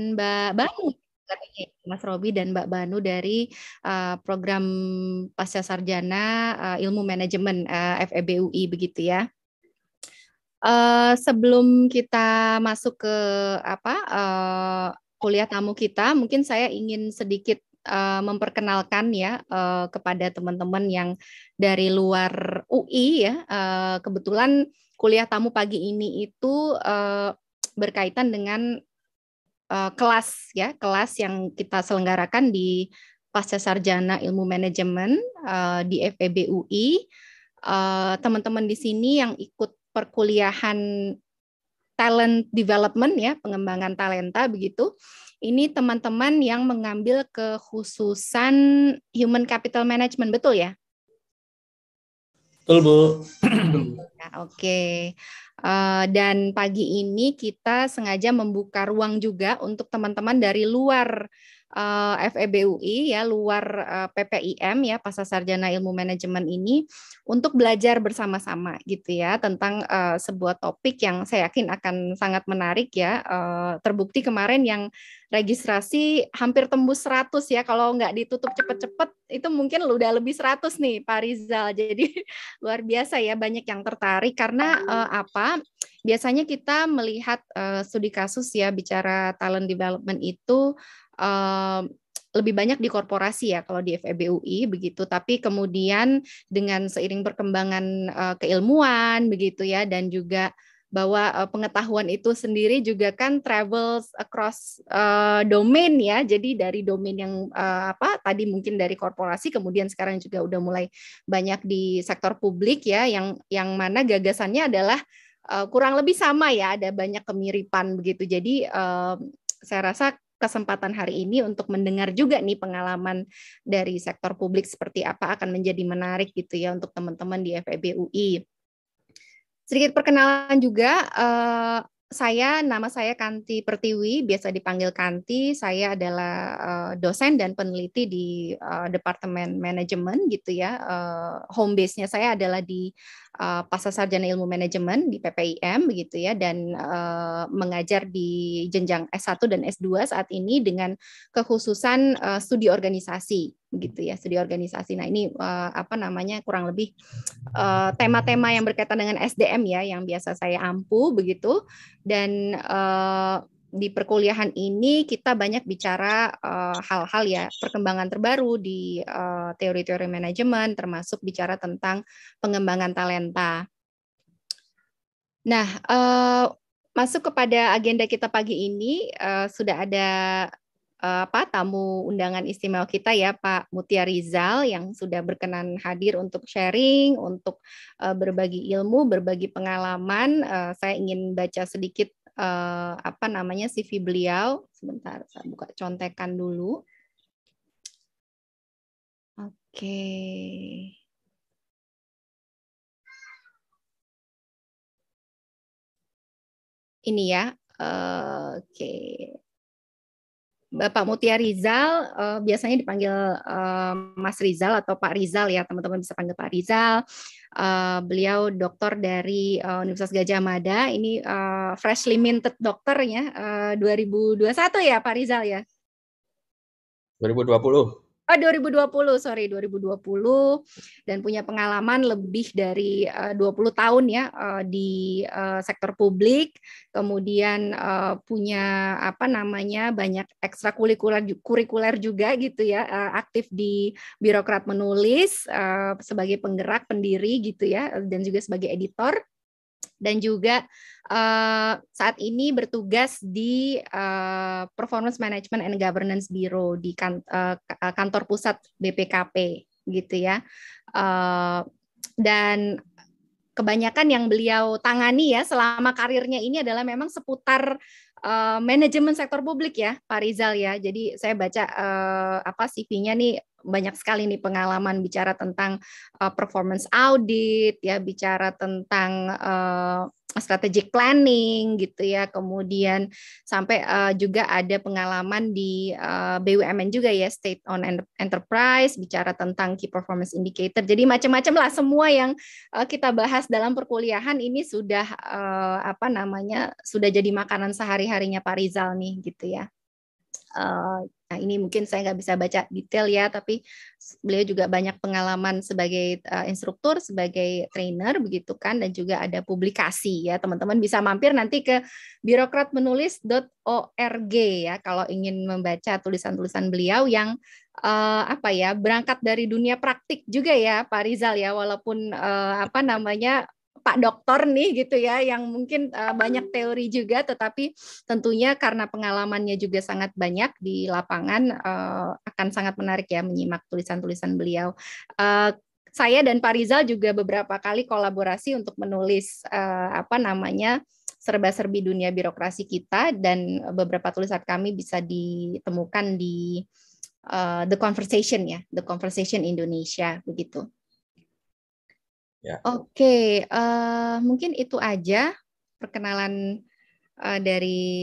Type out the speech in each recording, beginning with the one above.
Mbak Banu Mas Robi dan Mbak Banu dari uh, program pasca sarjana uh, ilmu manajemen uh, eh, FEBUI begitu ya. Uh, sebelum kita masuk ke apa uh, kuliah tamu kita, mungkin saya ingin sedikit uh, memperkenalkan ya uh, kepada teman-teman yang dari luar UI ya. Uh, kebetulan kuliah tamu pagi ini itu uh, berkaitan dengan Eh, kelas ya kelas yang kita selenggarakan di pasca sarjana ilmu manajemen uh, di FEB UI uh, eh, teman-teman di sini yang ikut perkuliahan talent development ya pengembangan talenta begitu ini teman-teman yang mengambil kekhususan human capital management betul ya Betul Bu. ya, Oke, okay. Eh, dan pagi ini kita sengaja membuka ruang juga untuk teman-teman dari luar Eh, FEB FEBUI ya luar eh, PPIM ya pasar sarjana ilmu manajemen ini untuk belajar bersama-sama gitu ya tentang uh, sebuah topik yang saya yakin akan sangat menarik ya uh, terbukti kemarin yang registrasi hampir tembus 100 ya kalau nggak ditutup cepet-cepet itu mungkin udah lebih 100 nih Pak Rizal jadi luar biasa ya banyak yang tertarik karena uh, apa biasanya kita melihat uh, studi kasus ya bicara talent development itu um, lebih banyak di korporasi ya kalau di FEBUI begitu tapi kemudian dengan seiring perkembangan uh, keilmuan begitu ya dan juga bahwa uh, pengetahuan itu sendiri juga kan travels across uh, domain ya. Jadi dari domain yang uh, apa tadi mungkin dari korporasi kemudian sekarang juga udah mulai banyak di sektor publik ya yang yang mana gagasannya adalah uh, kurang lebih sama ya, ada banyak kemiripan begitu. Jadi uh, saya rasa kesempatan hari ini untuk mendengar juga nih pengalaman dari sektor publik seperti apa akan menjadi menarik gitu ya untuk teman-teman di FEB UI. Sedikit perkenalan juga, eh, saya nama saya Kanti Pertiwi, biasa dipanggil Kanti. Saya adalah uh, dosen dan peneliti di uh, Departemen Manajemen gitu ya. Uh, home base-nya saya adalah di uh, Pasar Sarjana Ilmu Manajemen di PPIM begitu ya dan uh, mengajar di jenjang S1 dan S2 saat ini dengan kekhususan uh, studi organisasi begitu ya studi organisasi. Nah ini uh, apa namanya kurang lebih eh, tema-tema uh, yang berkaitan dengan SDM ya yang biasa saya ampu begitu dan uh, di perkuliahan ini kita banyak bicara hal-hal uh, ya perkembangan terbaru di teori-teori uh, manajemen termasuk bicara tentang pengembangan talenta. Nah uh, masuk kepada agenda kita pagi ini uh, sudah ada Eh, apa tamu undangan istimewa kita ya Pak Mutia Rizal yang sudah berkenan hadir untuk sharing, untuk uh, berbagi ilmu, berbagi pengalaman. Uh, saya ingin baca sedikit uh, apa namanya CV beliau. Sebentar, saya buka contekan dulu. Oke. Okay. Ini ya. Oke. Okay Bapak Mutia Rizal, uh, biasanya dipanggil uh, Mas Rizal atau Pak Rizal ya, teman-teman bisa panggil Pak Rizal. Uh, beliau dokter dari uh, Universitas Gajah Mada, ini uh, freshly minted dokter ya, uh, 2021 ya Pak Rizal ya? 2020 oh 2020 sorry 2020 dan punya pengalaman lebih dari eh, uh, 20 tahun ya uh, di uh, sektor publik kemudian uh, punya apa namanya banyak ekstrakurikuler kurikuler juga gitu ya uh, aktif di birokrat menulis uh, sebagai penggerak pendiri gitu ya dan juga sebagai editor dan juga uh, saat ini bertugas di uh, Performance Management and Governance Bureau di kan, uh, kantor pusat BPKP gitu ya. Uh, dan kebanyakan yang beliau tangani ya selama karirnya ini adalah memang seputar uh, manajemen sektor publik ya Pak Rizal ya. Jadi saya baca uh, apa CV-nya nih banyak sekali nih pengalaman bicara tentang uh, performance audit ya bicara tentang uh, strategic planning gitu ya kemudian sampai uh, juga ada pengalaman di uh, eh, BUMN juga ya state on enterprise bicara tentang key performance indicator jadi macam-macam lah semua yang uh, kita bahas dalam perkuliahan ini sudah uh, apa namanya sudah jadi makanan sehari-harinya Pak Rizal nih gitu ya uh, Nah, ini mungkin saya nggak bisa baca detail ya, tapi beliau juga banyak pengalaman sebagai uh, instruktur, sebagai trainer begitu kan, dan juga ada publikasi ya. Teman-teman bisa mampir nanti ke birokratmenulis.org ya kalau ingin membaca tulisan-tulisan beliau yang uh, apa ya berangkat dari dunia praktik juga ya Pak Rizal ya, walaupun uh, apa namanya Pak doktor nih gitu ya yang mungkin uh, banyak teori juga tetapi tentunya karena pengalamannya juga sangat banyak di lapangan uh, akan sangat menarik ya menyimak tulisan-tulisan beliau. Uh, saya dan Pak Rizal juga beberapa kali kolaborasi untuk menulis uh, apa namanya serba-serbi dunia birokrasi kita dan beberapa tulisan kami bisa ditemukan di uh, The Conversation ya, The Conversation Indonesia begitu. Ya. Oke, okay, uh, eh, mungkin itu aja perkenalan uh, dari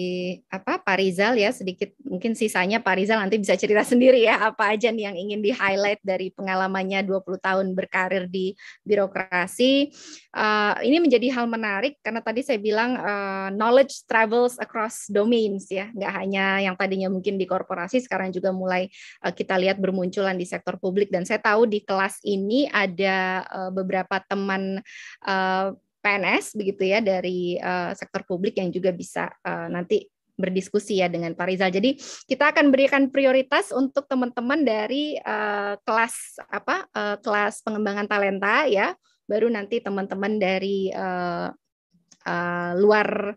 apa Pak Rizal ya sedikit mungkin sisanya Pak Rizal nanti bisa cerita sendiri ya apa aja nih yang ingin di highlight dari pengalamannya 20 tahun berkarir di birokrasi uh, ini menjadi hal menarik karena tadi saya bilang uh, knowledge travels across domains ya nggak hanya yang tadinya mungkin di korporasi sekarang juga mulai uh, kita lihat bermunculan di sektor publik dan saya tahu di kelas ini ada uh, beberapa teman uh, PNS begitu ya dari uh, sektor publik yang juga bisa uh, nanti berdiskusi ya dengan Pak Rizal. Jadi kita akan berikan prioritas untuk teman-teman dari uh, kelas apa uh, kelas pengembangan talenta ya, baru nanti teman-teman dari uh, uh, luar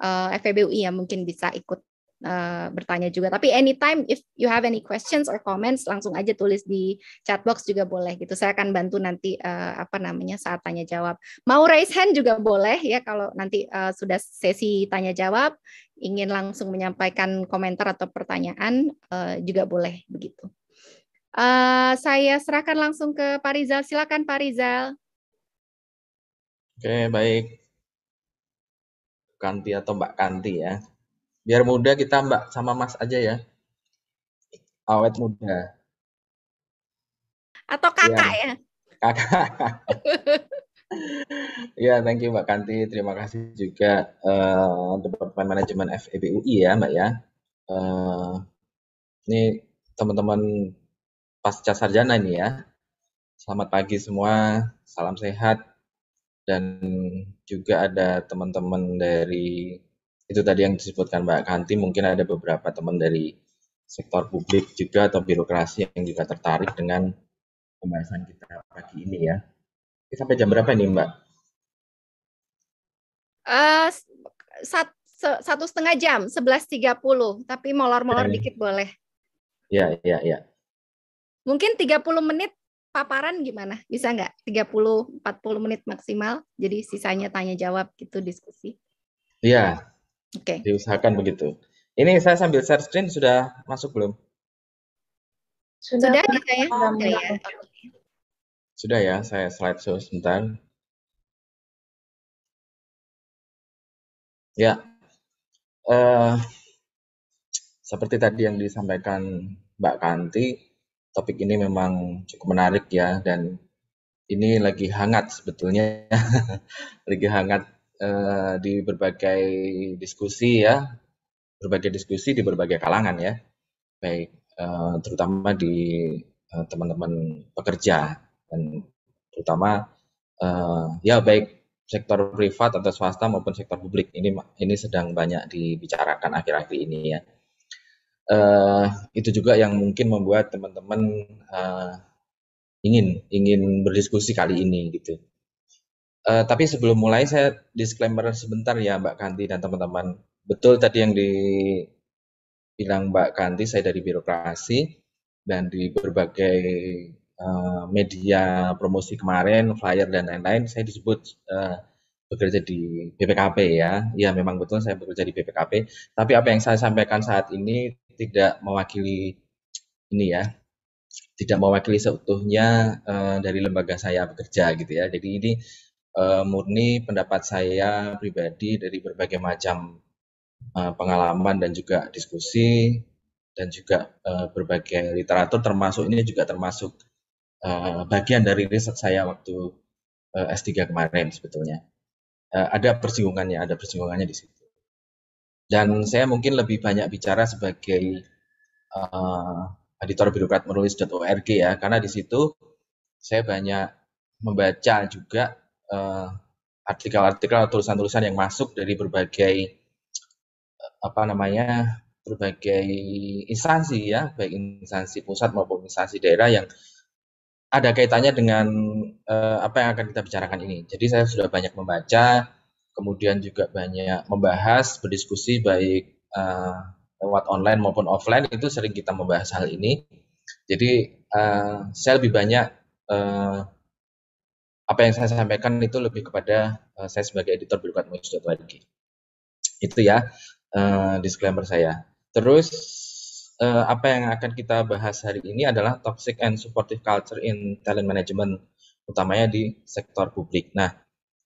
uh, FEBUI yang mungkin bisa ikut Eh, bertanya juga. Tapi anytime if you have any questions or comments langsung aja tulis di chat box juga boleh gitu. Saya akan bantu nanti uh, apa namanya saat tanya jawab. Mau raise hand juga boleh ya kalau nanti uh, sudah sesi tanya jawab ingin langsung menyampaikan komentar atau pertanyaan uh, juga boleh begitu. Uh, saya serahkan langsung ke Pak Rizal. Silakan Pak Rizal. Oke, baik. Kanti atau Mbak Kanti ya. Biar muda kita Mbak sama Mas aja ya. Awet muda. Atau iya. kakak ya. ya? Kakak. ya, thank you Mbak Kanti. Terima kasih juga uh, eh, Departemen Manajemen FEBUI ya Mbak ya. Uh, ini teman-teman pasca sarjana ini ya. Selamat pagi semua, salam sehat, dan juga ada teman-teman dari itu tadi yang disebutkan Mbak Kanti mungkin ada beberapa teman dari sektor publik juga atau birokrasi yang juga tertarik dengan pembahasan kita pagi ini ya. Sampai jam berapa nih Mbak? Uh, sat, satu setengah jam, 11.30, tapi molor-molor eh. dikit boleh. Ya, ya, ya. Mungkin 30 menit paparan gimana? Bisa nggak? 30, 40 menit maksimal, jadi sisanya tanya-jawab gitu diskusi. Iya, Oke. Okay. Diusahakan begitu. Ini saya sambil share screen sudah masuk belum? Sudah, sudah ya, saya. Sudah ya. Sudah ya, ya, saya slide show sebentar. Ya. Uh, seperti tadi yang disampaikan Mbak Kanti, topik ini memang cukup menarik ya dan ini lagi hangat sebetulnya. lagi hangat Eh, di berbagai diskusi ya, berbagai diskusi di berbagai kalangan ya, baik eh, terutama di eh, teman-teman pekerja dan terutama ya baik sektor privat atau swasta maupun sektor publik ini ini sedang banyak dibicarakan akhir-akhir ini ya. Uh, itu juga yang mungkin membuat teman-teman uh, ingin ingin berdiskusi kali ini gitu. Eh, tapi sebelum mulai saya disclaimer sebentar ya Mbak Kanti dan teman-teman. Betul tadi yang dibilang Mbak Kanti, saya dari birokrasi dan di berbagai uh, media promosi kemarin, flyer dan lain-lain, saya disebut uh, bekerja di BPKP ya. Ya memang betul saya bekerja di BPKP, tapi apa yang saya sampaikan saat ini tidak mewakili ini ya, tidak mewakili seutuhnya uh, dari lembaga saya bekerja gitu ya. Jadi ini uh, murni pendapat saya pribadi dari berbagai macam uh, pengalaman dan juga diskusi dan juga uh, berbagai literatur termasuk ini juga termasuk uh, bagian dari riset saya waktu uh, S3 kemarin sebetulnya. Uh, ada persinggungannya, ada persinggungannya di situ. Dan saya mungkin lebih banyak bicara sebagai uh, editor birokrat menulis.org ya, karena di situ saya banyak membaca juga Eh, artikel-artikel atau tulisan-tulisan yang masuk dari berbagai eh, apa namanya berbagai instansi ya baik instansi pusat maupun instansi daerah yang ada kaitannya dengan uh, apa yang akan kita bicarakan ini. Jadi saya sudah banyak membaca, kemudian juga banyak membahas, berdiskusi baik uh, lewat online maupun offline itu sering kita membahas hal ini. Jadi uh, saya lebih banyak uh, apa yang saya sampaikan itu lebih kepada uh, saya sebagai editor belukan lagi. Itu ya uh, disclaimer saya. Terus uh, apa yang akan kita bahas hari ini adalah toxic and supportive culture in talent management, utamanya di sektor publik. Nah,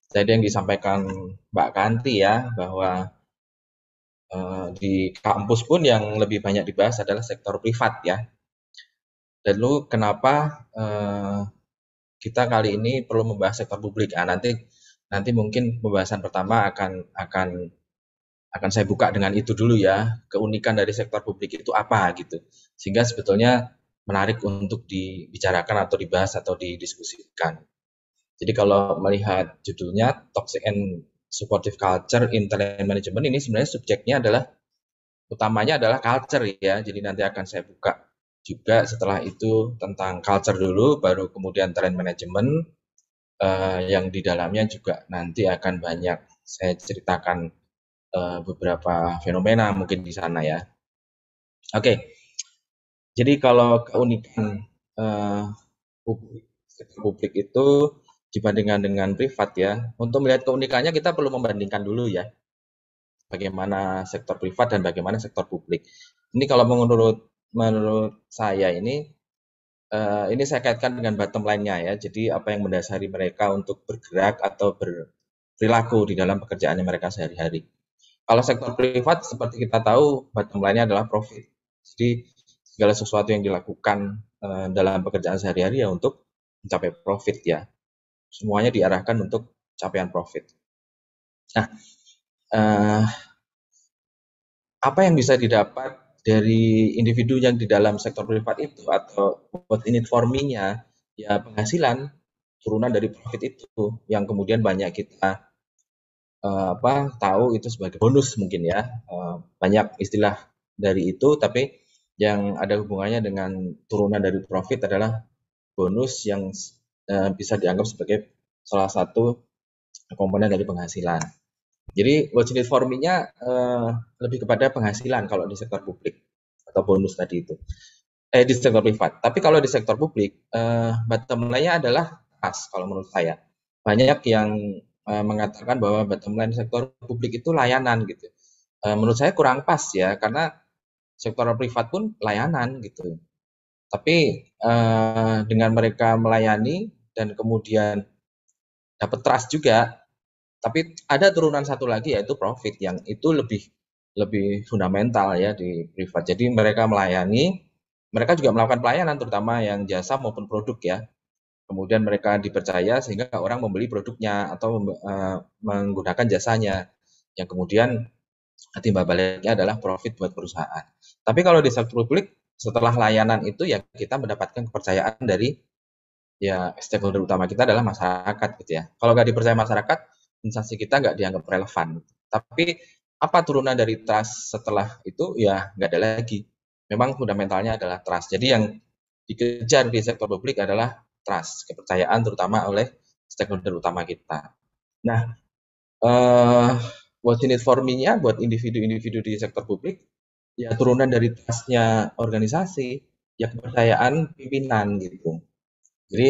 tadi yang disampaikan Mbak Kanti ya bahwa Uh, di kampus pun yang lebih banyak dibahas adalah sektor privat ya. Lalu kenapa uh, kita kali ini perlu membahas sektor publik. Nah, nanti nanti mungkin pembahasan pertama akan akan akan saya buka dengan itu dulu ya keunikan dari sektor publik itu apa gitu sehingga sebetulnya menarik untuk dibicarakan atau dibahas atau didiskusikan. Jadi kalau melihat judulnya toxic and supportive culture in talent management ini sebenarnya subjeknya adalah utamanya adalah culture ya. Jadi nanti akan saya buka juga setelah itu tentang culture dulu, baru kemudian trend management uh, yang di dalamnya juga nanti akan banyak saya ceritakan uh, beberapa fenomena mungkin di sana ya. Oke, okay. jadi kalau keunikan uh, publik, publik itu dibandingkan dengan privat ya, untuk melihat keunikannya kita perlu membandingkan dulu ya, bagaimana sektor privat dan bagaimana sektor publik. Ini kalau menurut menurut saya ini uh, ini saya kaitkan dengan bottom line-nya ya. Jadi apa yang mendasari mereka untuk bergerak atau berperilaku di dalam pekerjaannya mereka sehari-hari. Kalau sektor privat seperti kita tahu bottom line-nya adalah profit. Jadi segala sesuatu yang dilakukan uh, dalam pekerjaan sehari-hari ya untuk mencapai profit ya. Semuanya diarahkan untuk capaian profit. Nah, uh, apa yang bisa didapat dari individu yang di dalam sektor privat itu atau buat ini it ya penghasilan turunan dari profit itu yang kemudian banyak kita uh, apa tahu itu sebagai bonus mungkin ya uh, banyak istilah dari itu tapi yang ada hubungannya dengan turunan dari profit adalah bonus yang uh, bisa dianggap sebagai salah satu komponen dari penghasilan. Jadi what's in for me-nya uh, eh, lebih kepada penghasilan kalau di sektor publik atau bonus tadi itu. Eh di sektor privat. Tapi kalau di sektor publik, uh, bottom line-nya adalah pas kalau menurut saya. Banyak yang uh, mengatakan bahwa bottom line sektor publik itu layanan gitu. Uh, menurut saya kurang pas ya karena sektor privat pun layanan gitu. Tapi uh, dengan mereka melayani dan kemudian dapat trust juga tapi ada turunan satu lagi yaitu profit yang itu lebih lebih fundamental ya di privat. Jadi mereka melayani, mereka juga melakukan pelayanan terutama yang jasa maupun produk ya. Kemudian mereka dipercaya sehingga orang membeli produknya atau uh, menggunakan jasanya. Yang kemudian timbal baliknya adalah profit buat perusahaan. Tapi kalau di sektor publik setelah layanan itu ya kita mendapatkan kepercayaan dari ya stakeholder utama kita adalah masyarakat gitu ya. Kalau nggak dipercaya masyarakat, instansi kita nggak dianggap relevan. Tapi apa turunan dari trust setelah itu ya nggak ada lagi. Memang fundamentalnya adalah trust. Jadi yang dikejar di sektor publik adalah trust, kepercayaan terutama oleh stakeholder utama kita. Nah, uh, what for me-nya buat individu-individu di sektor publik ya turunan dari trustnya organisasi, ya kepercayaan pimpinan gitu. Jadi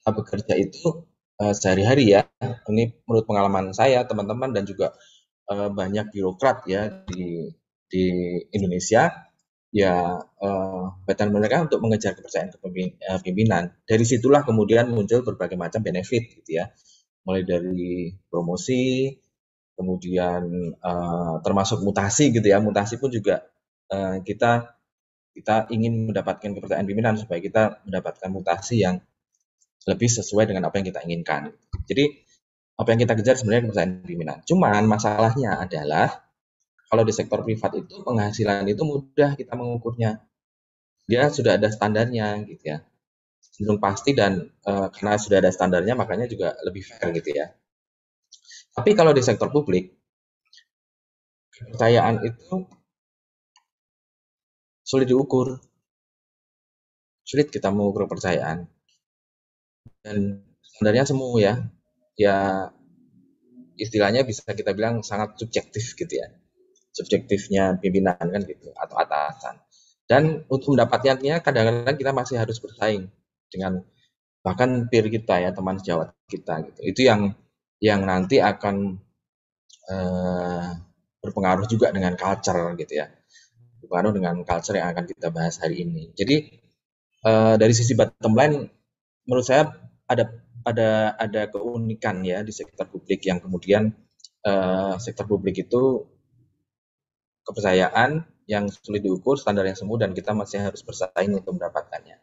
kita bekerja itu Eh, sehari-hari ya. Ini menurut pengalaman saya, teman-teman dan juga uh, banyak birokrat ya di di Indonesia ya uh, mereka untuk mengejar kepercayaan kepemimpinan. Dari situlah kemudian muncul berbagai macam benefit gitu ya. Mulai dari promosi, kemudian uh, termasuk mutasi gitu ya. Mutasi pun juga uh, kita kita ingin mendapatkan kepercayaan pimpinan supaya kita mendapatkan mutasi yang lebih sesuai dengan apa yang kita inginkan. Jadi apa yang kita kejar sebenarnya kepercayaan pimpinan. Cuman masalahnya adalah kalau di sektor privat itu penghasilan itu mudah kita mengukurnya. Dia sudah ada standarnya gitu ya. Cenderung pasti dan e, karena sudah ada standarnya makanya juga lebih fair gitu ya. Tapi kalau di sektor publik kepercayaan itu sulit diukur. Sulit kita mengukur kepercayaan dan sebenarnya semu ya ya istilahnya bisa kita bilang sangat subjektif gitu ya subjektifnya pimpinan kan gitu atau atasan dan untuk mendapatkannya kadang-kadang kita masih harus bersaing dengan bahkan peer kita ya teman sejawat kita gitu itu yang yang nanti akan uh, berpengaruh juga dengan culture gitu ya berpengaruh dengan culture yang akan kita bahas hari ini jadi uh, dari sisi bottom line menurut saya ada ada ada keunikan ya di sektor publik yang kemudian uh, sektor publik itu kepercayaan yang sulit diukur, standar yang semu dan kita masih harus bersaing untuk mendapatkannya.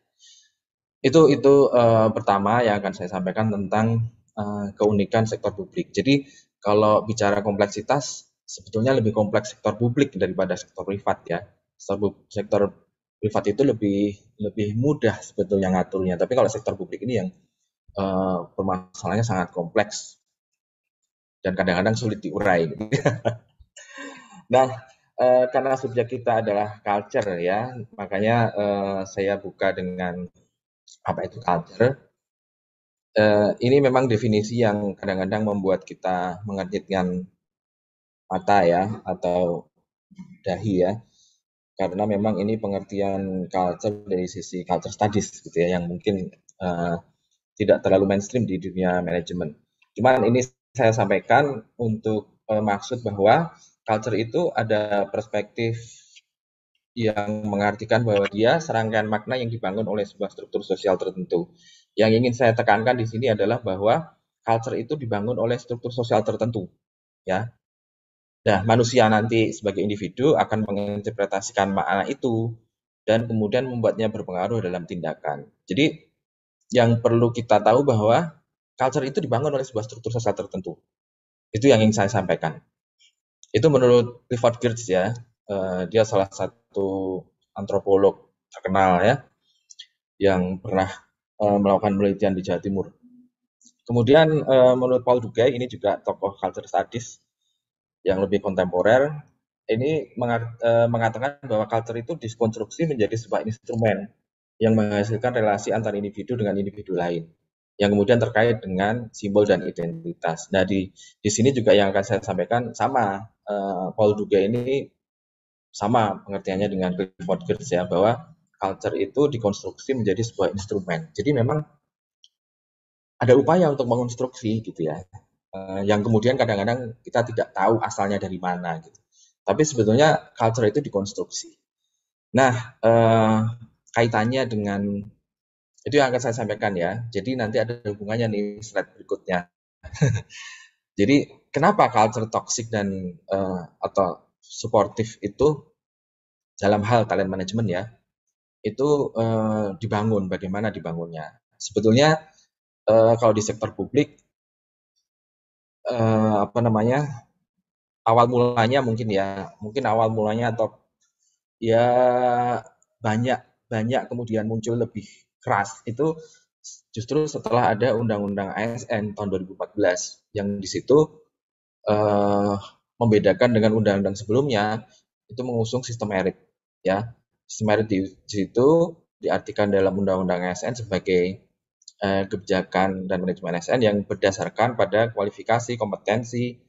Itu itu uh, pertama yang akan saya sampaikan tentang uh, keunikan sektor publik. Jadi kalau bicara kompleksitas, sebetulnya lebih kompleks sektor publik daripada sektor privat ya. Sektor, sektor privat itu lebih lebih mudah sebetulnya ngaturnya, tapi kalau sektor publik ini yang Eh, permasalahannya sangat kompleks dan kadang-kadang sulit diurai. nah, eh, karena subjek kita adalah culture ya, makanya eh, saya buka dengan apa itu culture. ini memang definisi yang kadang-kadang membuat kita mengejutkan mata ya atau dahi ya karena memang ini pengertian culture dari sisi culture studies gitu ya yang mungkin uh, tidak terlalu mainstream di dunia manajemen. Cuman ini saya sampaikan untuk uh, maksud bahwa culture itu ada perspektif yang mengartikan bahwa dia serangkaian makna yang dibangun oleh sebuah struktur sosial tertentu. Yang ingin saya tekankan di sini adalah bahwa culture itu dibangun oleh struktur sosial tertentu, ya. Nah, manusia nanti sebagai individu akan menginterpretasikan makna itu dan kemudian membuatnya berpengaruh dalam tindakan. Jadi yang perlu kita tahu bahwa culture itu dibangun oleh sebuah struktur sosial tertentu. Itu yang ingin saya sampaikan. Itu menurut Clifford Geertz ya, eh, dia salah satu antropolog terkenal ya, yang pernah eh, melakukan penelitian di Jawa Timur. Kemudian eh, menurut Paul Dugay ini juga tokoh culture studies yang lebih kontemporer, ini mengatakan bahwa culture itu diskonstruksi menjadi sebuah instrumen yang menghasilkan relasi antar individu dengan individu lain yang kemudian terkait dengan simbol dan identitas. Nah di di sini juga yang akan saya sampaikan sama eh, Paul Duga ini sama pengertiannya dengan Clifford Geertz ya bahwa culture itu dikonstruksi menjadi sebuah instrumen. Jadi memang ada upaya untuk mengonstruksi gitu ya, eh, yang kemudian kadang-kadang kita tidak tahu asalnya dari mana gitu. Tapi sebetulnya culture itu dikonstruksi. Nah eh, kaitannya dengan itu yang akan saya sampaikan ya. Jadi nanti ada hubungannya nih slide berikutnya. Jadi kenapa culture toxic dan uh, atau supportive itu dalam hal talent management ya itu uh, dibangun bagaimana dibangunnya. Sebetulnya uh, kalau di sektor publik uh, apa namanya awal mulanya mungkin ya mungkin awal mulanya atau ya banyak banyak kemudian muncul lebih keras itu justru setelah ada undang-undang ASN tahun 2014 yang di situ uh, membedakan dengan undang-undang sebelumnya itu mengusung sistem merit ya sistem merit di situ diartikan dalam undang-undang ASN sebagai uh, kebijakan dan manajemen ASN yang berdasarkan pada kualifikasi kompetensi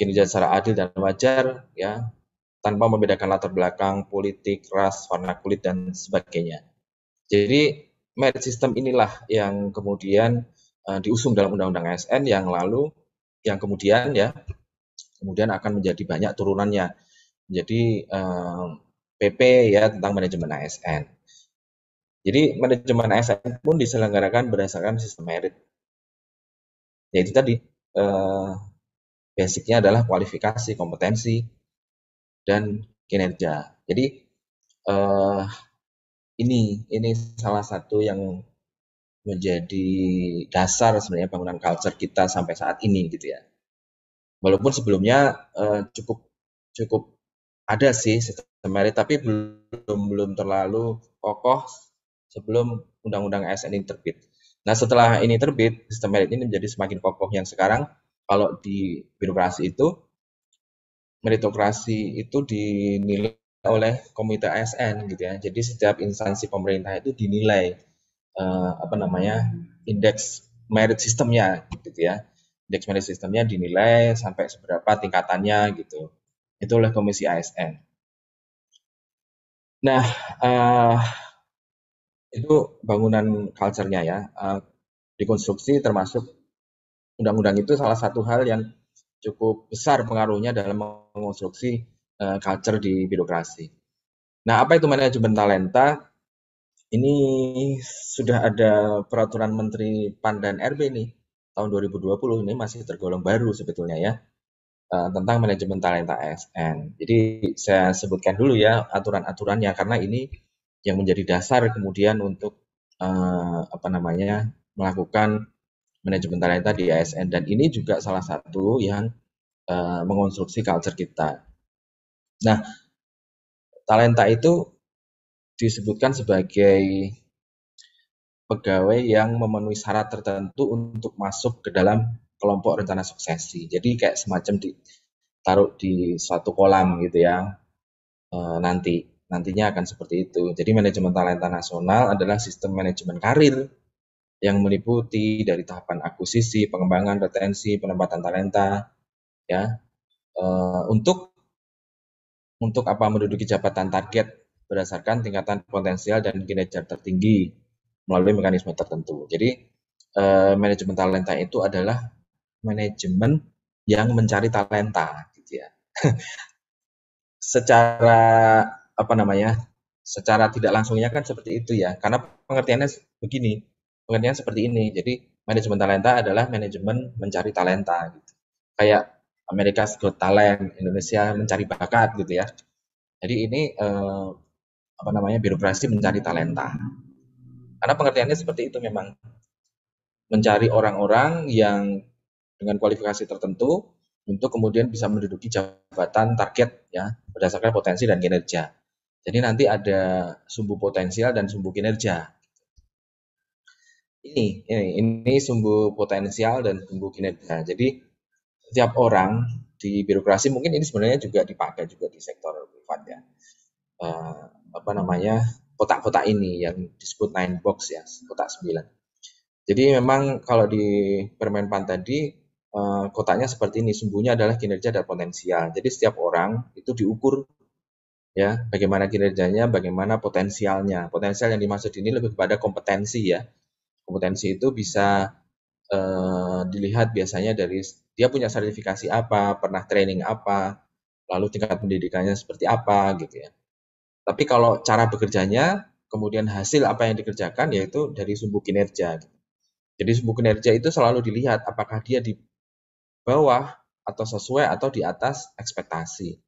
kinerja secara adil dan wajar ya tanpa membedakan latar belakang, politik, ras, warna kulit, dan sebagainya. Jadi merit system inilah yang kemudian uh, diusung dalam Undang-Undang ASN yang lalu, yang kemudian ya, kemudian akan menjadi banyak turunannya. Jadi uh, eh, PP ya tentang manajemen ASN. Jadi manajemen ASN pun diselenggarakan berdasarkan sistem merit. Yaitu tadi uh, basicnya adalah kualifikasi, kompetensi, dan kinerja. Jadi uh, ini ini salah satu yang menjadi dasar sebenarnya bangunan culture kita sampai saat ini gitu ya. Walaupun sebelumnya uh, cukup cukup ada sih sebenarnya tapi belum belum terlalu kokoh sebelum undang-undang ASN ini terbit. Nah, setelah ini terbit, sistem merit ini menjadi semakin kokoh yang sekarang kalau di birokrasi itu meritokrasi itu dinilai oleh komite ASN gitu ya. Jadi setiap instansi pemerintah itu dinilai uh, apa namanya indeks merit sistemnya gitu ya. Indeks merit sistemnya dinilai sampai seberapa tingkatannya gitu. Itu oleh komisi ASN. Nah, uh, itu bangunan culture-nya ya. Uh, eh, dikonstruksi termasuk undang-undang itu salah satu hal yang cukup besar pengaruhnya dalam mengonstruksi uh, eh, culture di birokrasi. Nah, apa itu manajemen talenta? Ini sudah ada peraturan Menteri PAN dan RB nih tahun 2020 ini masih tergolong baru sebetulnya ya eh, tentang manajemen talenta ASN. Jadi saya sebutkan dulu ya aturan-aturannya karena ini yang menjadi dasar kemudian untuk eh, apa namanya melakukan manajemen talenta di ASN dan ini juga salah satu yang uh, mengonstruksi culture kita. Nah, talenta itu disebutkan sebagai pegawai yang memenuhi syarat tertentu untuk masuk ke dalam kelompok rencana suksesi. Jadi kayak semacam ditaruh di suatu kolam gitu ya. E, nanti nantinya akan seperti itu. Jadi manajemen talenta nasional adalah sistem manajemen karir yang meliputi dari tahapan akuisisi, pengembangan, retensi, penempatan talenta, ya uh, untuk untuk apa menduduki jabatan target berdasarkan tingkatan potensial dan kinerja tertinggi melalui mekanisme tertentu. Jadi uh, manajemen talenta itu adalah manajemen yang mencari talenta, gitu ya. secara apa namanya? Secara tidak langsungnya kan seperti itu ya, karena pengertiannya begini pengertian seperti ini. Jadi manajemen talenta adalah manajemen mencari talenta gitu. Kayak Amerika Got Talent, Indonesia mencari bakat gitu ya. Jadi ini eh, apa namanya birokrasi mencari talenta. Karena pengertiannya seperti itu memang mencari orang-orang yang dengan kualifikasi tertentu untuk kemudian bisa menduduki jabatan target ya berdasarkan potensi dan kinerja. Jadi nanti ada sumbu potensial dan sumbu kinerja ini ya, ini, sumbu potensial dan sumbu kinerja. Jadi setiap orang di birokrasi mungkin ini sebenarnya juga dipakai juga di sektor privat ya. Uh, apa namanya kotak-kotak ini yang disebut nine box ya kotak 9 jadi memang kalau di Permenpan tadi uh, kotaknya seperti ini sumbunya adalah kinerja dan potensial jadi setiap orang itu diukur ya bagaimana kinerjanya bagaimana potensialnya potensial yang dimaksud ini lebih kepada kompetensi ya kompetensi itu bisa uh, dilihat biasanya dari dia punya sertifikasi apa, pernah training apa, lalu tingkat pendidikannya seperti apa gitu ya. Tapi kalau cara bekerjanya, kemudian hasil apa yang dikerjakan yaitu dari sumbu kinerja. Gitu. Jadi sumbu kinerja itu selalu dilihat apakah dia di bawah atau sesuai atau di atas ekspektasi.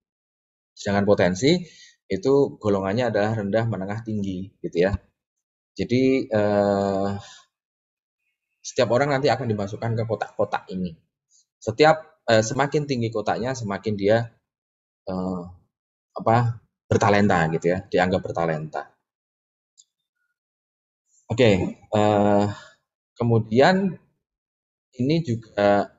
Sedangkan potensi itu golongannya adalah rendah, menengah, tinggi gitu ya. Jadi eh, setiap orang nanti akan dimasukkan ke kotak-kotak ini. Setiap eh, semakin tinggi kotaknya, semakin dia eh, apa bertalenta gitu ya, dianggap bertalenta. Oke, okay, eh, kemudian ini juga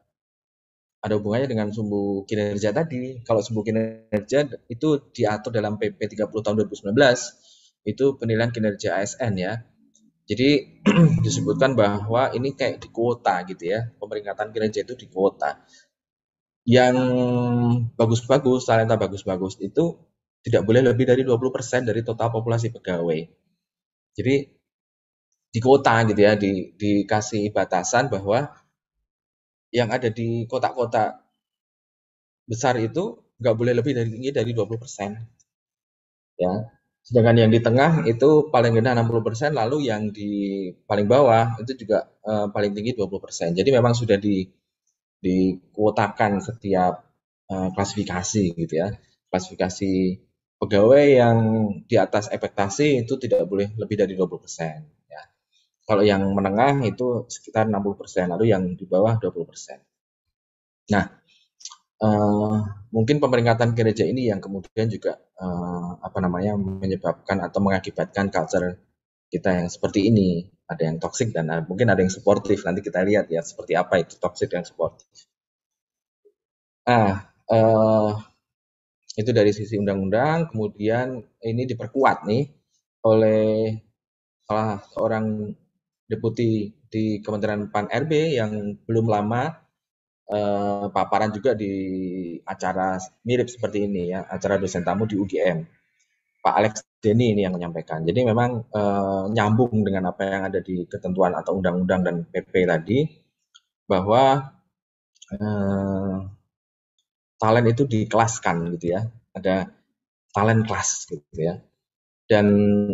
ada hubungannya dengan sumbu kinerja tadi. Kalau sumbu kinerja itu diatur dalam PP 30 tahun 2019, itu penilaian kinerja ASN ya. Jadi disebutkan bahwa ini kayak di kota gitu ya, pemeringkatan kinerja itu di kota. Yang bagus-bagus, talenta bagus-bagus itu tidak boleh lebih dari 20% dari total populasi pegawai. Jadi di kota gitu ya, di, dikasih batasan bahwa yang ada di kota-kota besar itu nggak boleh lebih dari tinggi dari 20%. Ya. Sedangkan yang di tengah itu paling rendah 60%, persen lalu yang di paling bawah itu juga uh, paling tinggi 20%. persen Jadi memang sudah di dikuotakan setiap uh, klasifikasi gitu ya. Klasifikasi pegawai yang di atas ekspektasi itu tidak boleh lebih dari 20%. persen Ya. Kalau yang menengah itu sekitar 60%, persen lalu yang di bawah 20%. persen Nah, Eh, mungkin pemeringkatan gereja ini yang kemudian juga uh, apa namanya menyebabkan atau mengakibatkan culture kita yang seperti ini ada yang toksik dan ada, eh, mungkin ada yang suportif nanti kita lihat ya seperti apa itu toksik dan suportif ah uh, itu dari sisi undang-undang kemudian ini diperkuat nih oleh salah seorang deputi di Kementerian Pan RB yang belum lama eh, paparan juga di acara mirip seperti ini ya, acara dosen tamu di UGM. Pak Alex Denny ini yang menyampaikan. Jadi memang eh, nyambung dengan apa yang ada di ketentuan atau undang-undang dan PP tadi bahwa eh, talent itu dikelaskan gitu ya. Ada talent class, gitu ya. Dan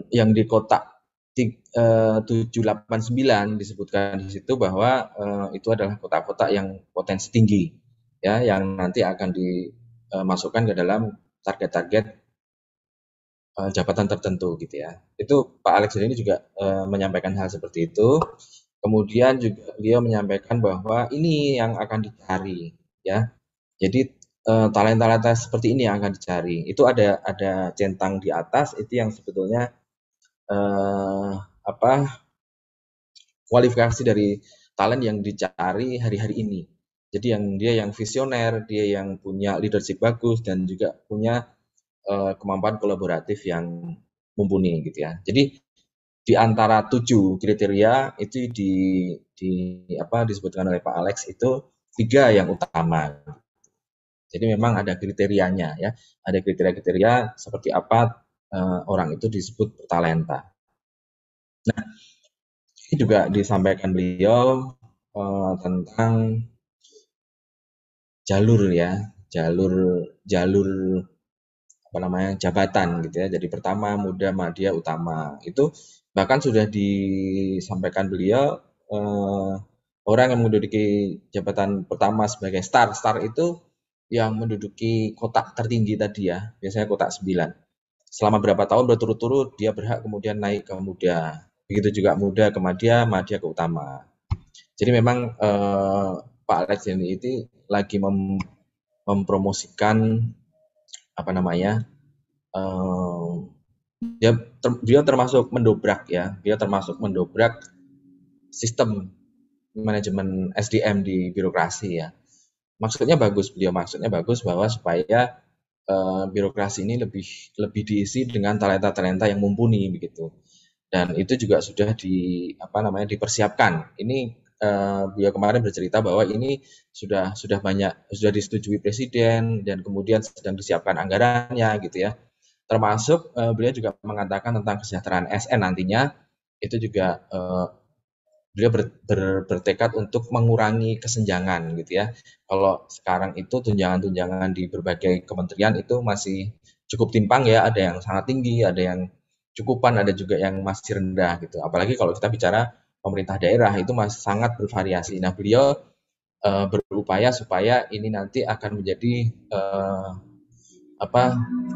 yang di kotak 789 eh, disebutkan di situ bahwa uh, itu adalah kota-kota yang potensi tinggi ya yang nanti akan dimasukkan eh, ke dalam target-target uh, jabatan tertentu gitu ya. Itu Pak Alex ini juga uh, menyampaikan hal seperti itu. Kemudian juga dia menyampaikan bahwa ini yang akan dicari ya. Jadi talenta-talenta seperti ini yang akan dicari. Itu ada ada centang di atas itu yang sebetulnya uh, apa kualifikasi dari talent yang dicari hari-hari ini. Jadi yang dia yang visioner, dia yang punya leadership bagus dan juga punya uh, kemampuan kolaboratif yang mumpuni gitu ya. Jadi di antara tujuh kriteria itu di, di apa disebutkan oleh Pak Alex itu tiga yang utama. Jadi memang ada kriterianya ya, ada kriteria-kriteria seperti apa uh, orang itu disebut talenta. Nah, ini juga disampaikan beliau uh, tentang jalur ya, jalur jalur apa namanya jabatan gitu ya. Jadi pertama muda madya utama itu bahkan sudah disampaikan beliau uh, orang yang menduduki jabatan pertama sebagai star star itu yang menduduki kotak tertinggi tadi ya biasanya kotak 9 selama berapa tahun berturut-turut dia berhak kemudian naik ke muda. Begitu juga muda ke madya, madya ke utama. Jadi memang eh, Pak Alex ini itu lagi mem mempromosikan apa namanya? Eh, dia ter dia termasuk mendobrak ya. Dia termasuk mendobrak sistem manajemen SDM di birokrasi ya. Maksudnya bagus beliau maksudnya bagus bahwa supaya uh, birokrasi ini lebih lebih diisi dengan talenta-talenta yang mumpuni begitu. Dan itu juga sudah di apa namanya dipersiapkan. Ini uh, eh, beliau kemarin bercerita bahwa ini sudah sudah banyak sudah disetujui presiden dan kemudian sedang disiapkan anggarannya gitu ya. Termasuk uh, beliau juga mengatakan tentang kesejahteraan SN nantinya itu juga uh, beliau ber, ber, bertekad untuk mengurangi kesenjangan gitu ya. Kalau sekarang itu tunjangan-tunjangan di berbagai kementerian itu masih cukup timpang ya, ada yang sangat tinggi, ada yang cukupan, ada juga yang masih rendah gitu. Apalagi kalau kita bicara pemerintah daerah itu masih sangat bervariasi. Nah, beliau uh, berupaya supaya ini nanti akan menjadi uh, apa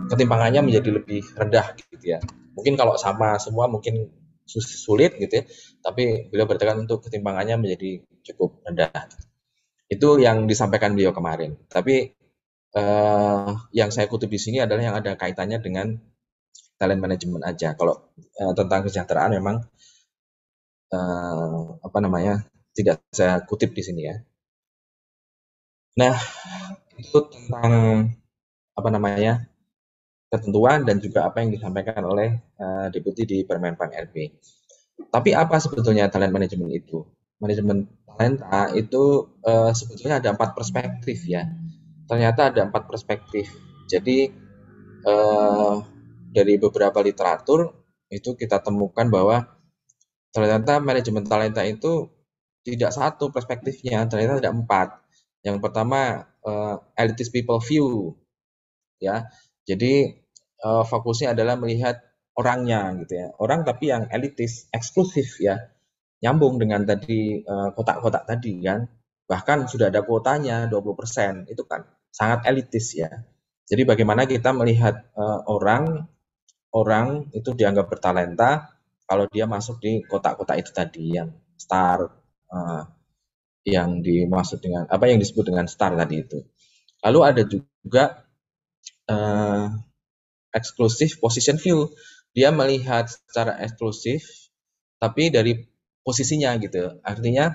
ketimpangannya menjadi lebih rendah gitu ya. Mungkin kalau sama semua mungkin sulit gitu ya. Tapi beliau bertekad untuk ketimpangannya menjadi cukup rendah. Itu yang disampaikan beliau kemarin. Tapi eh, yang saya kutip di sini adalah yang ada kaitannya dengan talent management aja. Kalau eh, tentang kesejahteraan memang eh, apa namanya tidak saya kutip di sini ya. Nah itu tentang apa namanya ketentuan dan juga apa yang disampaikan oleh uh, deputi di Permenpan RB. Tapi apa sebetulnya talent management itu? Manajemen talenta itu uh, sebetulnya ada empat perspektif ya. Ternyata ada empat perspektif. Jadi uh, dari beberapa literatur itu kita temukan bahwa ternyata manajemen talenta itu tidak satu perspektifnya, ternyata ada empat. Yang pertama uh, elitist people view, ya. Jadi uh, fokusnya adalah melihat orangnya gitu ya orang tapi yang elitis eksklusif ya nyambung dengan tadi eh, kotak-kotak uh, tadi kan bahkan sudah ada kuotanya 20% itu kan sangat elitis ya jadi bagaimana kita melihat uh, orang orang itu dianggap bertalenta kalau dia masuk di kotak-kotak itu tadi yang star uh, yang dimaksud dengan apa yang disebut dengan star tadi itu lalu ada juga uh, exclusive position view. Dia melihat secara eksklusif tapi dari posisinya gitu. Artinya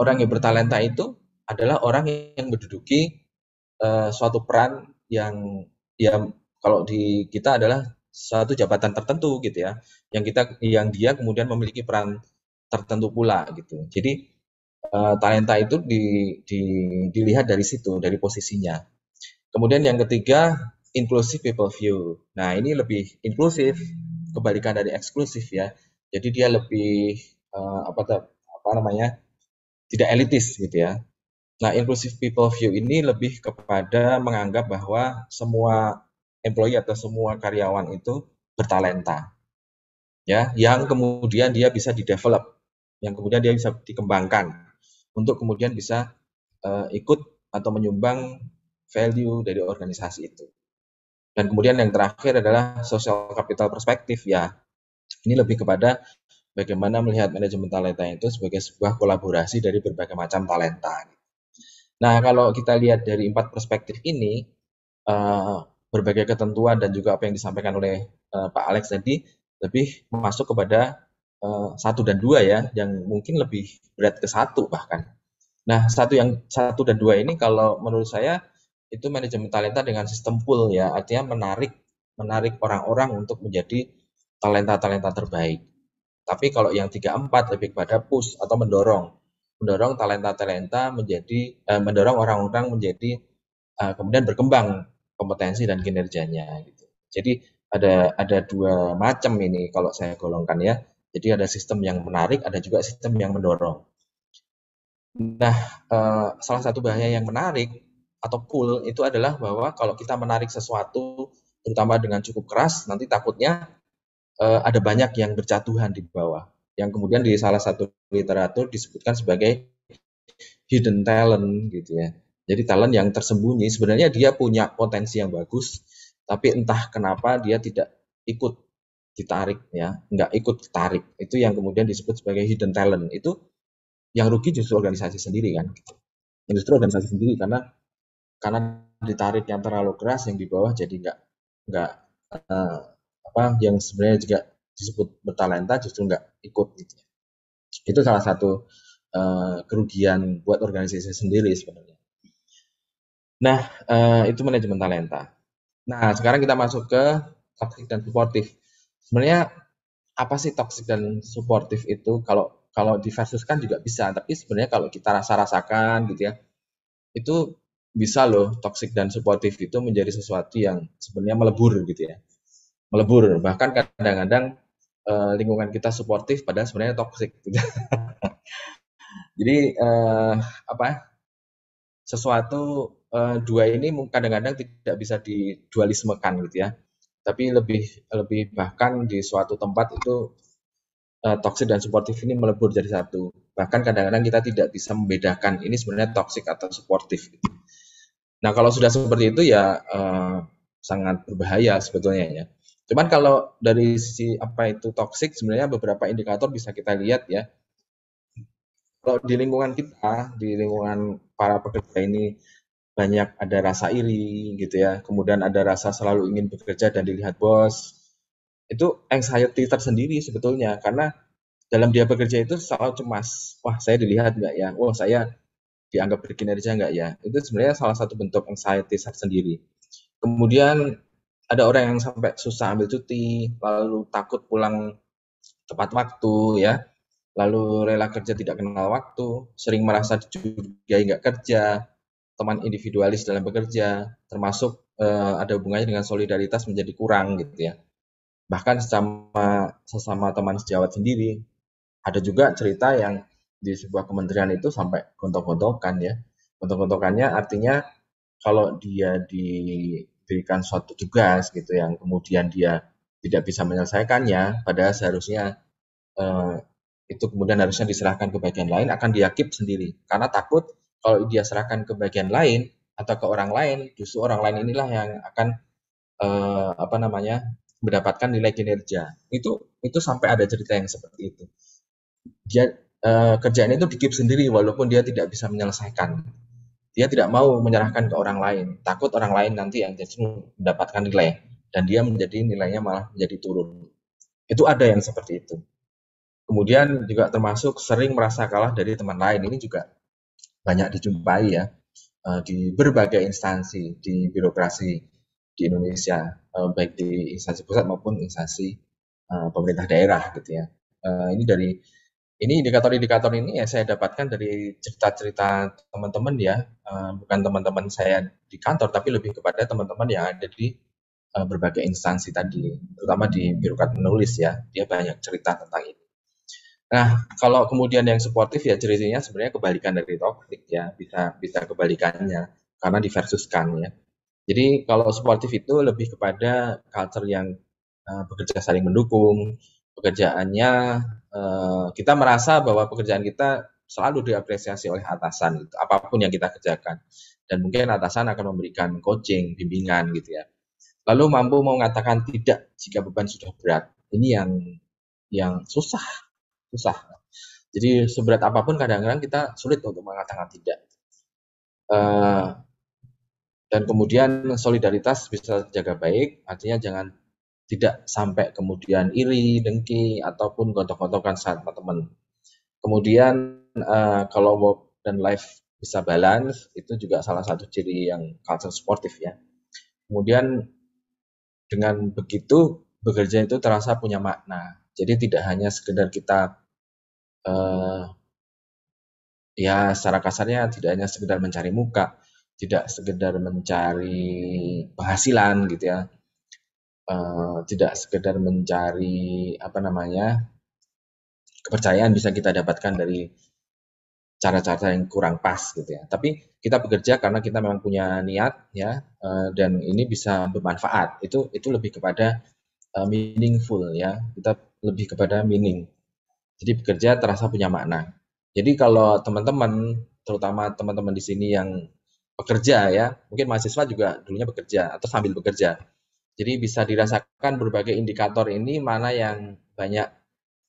orang yang bertalenta itu adalah orang yang menduduki uh, suatu peran yang ya kalau di kita adalah suatu jabatan tertentu gitu ya. Yang kita yang dia kemudian memiliki peran tertentu pula gitu. Jadi uh, talenta itu di, di, dilihat dari situ, dari posisinya. Kemudian yang ketiga inclusive people view. Nah, ini lebih inklusif, kebalikan dari eksklusif ya. Jadi dia lebih uh, apa apa namanya? tidak elitis gitu ya. Nah, inclusive people view ini lebih kepada menganggap bahwa semua employee atau semua karyawan itu bertalenta. Ya, yang kemudian dia bisa di develop, yang kemudian dia bisa dikembangkan untuk kemudian bisa uh, ikut atau menyumbang value dari organisasi itu. Dan kemudian yang terakhir adalah social capital perspektif ya. Ini lebih kepada bagaimana melihat manajemen talenta itu sebagai sebuah kolaborasi dari berbagai macam talenta. Nah, kalau kita lihat dari empat perspektif ini, eh, berbagai ketentuan dan juga apa yang disampaikan oleh eh, Pak Alex tadi lebih masuk kepada eh, satu dan dua ya, yang mungkin lebih berat ke satu bahkan. Nah, satu yang satu dan dua ini kalau menurut saya itu manajemen talenta dengan sistem pool ya artinya menarik menarik orang-orang untuk menjadi talenta-talenta terbaik tapi kalau yang tiga empat lebih kepada push atau mendorong mendorong talenta-talenta menjadi eh, mendorong orang-orang menjadi eh, kemudian berkembang kompetensi dan kinerjanya gitu jadi ada ada dua macam ini kalau saya golongkan ya jadi ada sistem yang menarik ada juga sistem yang mendorong Nah, eh, salah satu bahaya yang menarik atau pull itu adalah bahwa kalau kita menarik sesuatu terutama dengan cukup keras nanti takutnya uh, ada banyak yang berjatuhan di bawah yang kemudian di salah satu literatur disebutkan sebagai hidden talent gitu ya. Jadi talent yang tersembunyi sebenarnya dia punya potensi yang bagus tapi entah kenapa dia tidak ikut ditarik ya, nggak ikut tarik. Itu yang kemudian disebut sebagai hidden talent. Itu yang rugi justru organisasi sendiri kan. Justru organisasi sendiri karena karena ditarik yang terlalu keras yang di bawah jadi nggak nggak uh, apa yang sebenarnya juga disebut bertalenta justru nggak ikut gitu ya. Itu salah satu uh, kerugian buat organisasi sendiri sebenarnya. Nah, uh, itu manajemen talenta. Nah, sekarang kita masuk ke toxic dan supportive Sebenarnya apa sih toxic dan supportive itu? Kalau kalau diversuskan juga bisa, tapi sebenarnya kalau kita rasa-rasakan gitu ya, itu bisa loh toxic dan suportif itu menjadi sesuatu yang sebenarnya melebur gitu ya melebur bahkan kadang-kadang eh, lingkungan kita suportif padahal sebenarnya toxic. gitu. jadi eh, apa sesuatu eh, dua ini kadang-kadang tidak bisa didualismekan gitu ya tapi lebih lebih bahkan di suatu tempat itu uh, eh, toksik dan suportif ini melebur jadi satu. Bahkan kadang-kadang kita tidak bisa membedakan ini sebenarnya toxic atau suportif. Gitu. Nah kalau sudah seperti itu ya uh, sangat berbahaya sebetulnya ya. Cuman kalau dari sisi apa itu toksik sebenarnya beberapa indikator bisa kita lihat ya. Kalau di lingkungan kita, di lingkungan para pekerja ini banyak ada rasa iri gitu ya. Kemudian ada rasa selalu ingin bekerja dan dilihat bos. Itu anxiety tersendiri sebetulnya karena dalam dia bekerja itu selalu cemas. Wah, saya dilihat nggak ya? Wah, saya dianggap berkinerja enggak ya itu sebenarnya salah satu bentuk anxiety sendiri kemudian ada orang yang sampai susah ambil cuti lalu takut pulang tepat waktu ya lalu rela kerja tidak kenal waktu sering merasa dicurigai enggak kerja teman individualis dalam bekerja termasuk eh, ada hubungannya dengan solidaritas menjadi kurang gitu ya bahkan sesama sesama teman sejawat sendiri ada juga cerita yang di sebuah kementerian itu sampai gontok-gontokan ya. Gontok-gontokannya artinya kalau dia diberikan suatu tugas gitu yang kemudian dia tidak bisa menyelesaikannya, padahal seharusnya eh, itu kemudian harusnya diserahkan ke bagian lain akan diakip sendiri karena takut kalau dia serahkan ke bagian lain atau ke orang lain justru orang lain inilah yang akan eh, apa namanya mendapatkan nilai kinerja itu itu sampai ada cerita yang seperti itu dia Eh, kerjaan itu dikip sendiri walaupun dia tidak bisa menyelesaikan. Dia tidak mau menyerahkan ke orang lain, takut orang lain nanti yang jadi mendapatkan nilai dan dia menjadi nilainya malah menjadi turun. Itu ada yang seperti itu. Kemudian juga termasuk sering merasa kalah dari teman lain ini juga banyak dijumpai ya eh, di berbagai instansi di birokrasi di Indonesia eh, baik di instansi pusat maupun instansi pemerintah daerah gitu ya. ini dari ini indikator-indikator ini ya saya dapatkan dari cerita-cerita teman-teman ya, uh, bukan teman-teman saya di kantor, tapi lebih kepada teman-teman yang ada di uh, berbagai instansi tadi, terutama di birokrat menulis ya, dia banyak cerita tentang ini. Nah, kalau kemudian yang suportif ya ceritanya sebenarnya kebalikan dari toxic ya, bisa bisa kebalikannya karena diversuskan ya. Jadi kalau suportif itu lebih kepada culture yang uh, bekerja saling mendukung, pekerjaannya uh, kita merasa bahwa pekerjaan kita selalu diapresiasi oleh atasan gitu, apapun yang kita kerjakan dan mungkin atasan akan memberikan coaching bimbingan gitu ya lalu mampu mengatakan tidak jika beban sudah berat ini yang yang susah susah jadi seberat apapun kadang-kadang kita sulit untuk mengatakan tidak uh, dan kemudian solidaritas bisa jaga baik artinya jangan tidak sampai kemudian iri, dengki ataupun gontok-gontokan sama teman. Kemudian uh, kalau work dan life bisa balance itu juga salah satu ciri yang culture sportif ya. Kemudian dengan begitu bekerja itu terasa punya makna. Jadi tidak hanya sekedar kita uh, ya secara kasarnya tidak hanya sekedar mencari muka, tidak sekedar mencari penghasilan gitu ya, Eh, tidak sekedar mencari apa namanya kepercayaan bisa kita dapatkan dari cara-cara yang kurang pas gitu ya. Tapi kita bekerja karena kita memang punya niat ya uh, dan ini bisa bermanfaat. Itu itu lebih kepada uh, meaningful ya. Kita lebih kepada meaning. Jadi bekerja terasa punya makna. Jadi kalau teman-teman terutama teman-teman di sini yang bekerja ya, mungkin mahasiswa juga dulunya bekerja atau sambil bekerja. Jadi bisa dirasakan berbagai indikator ini mana yang banyak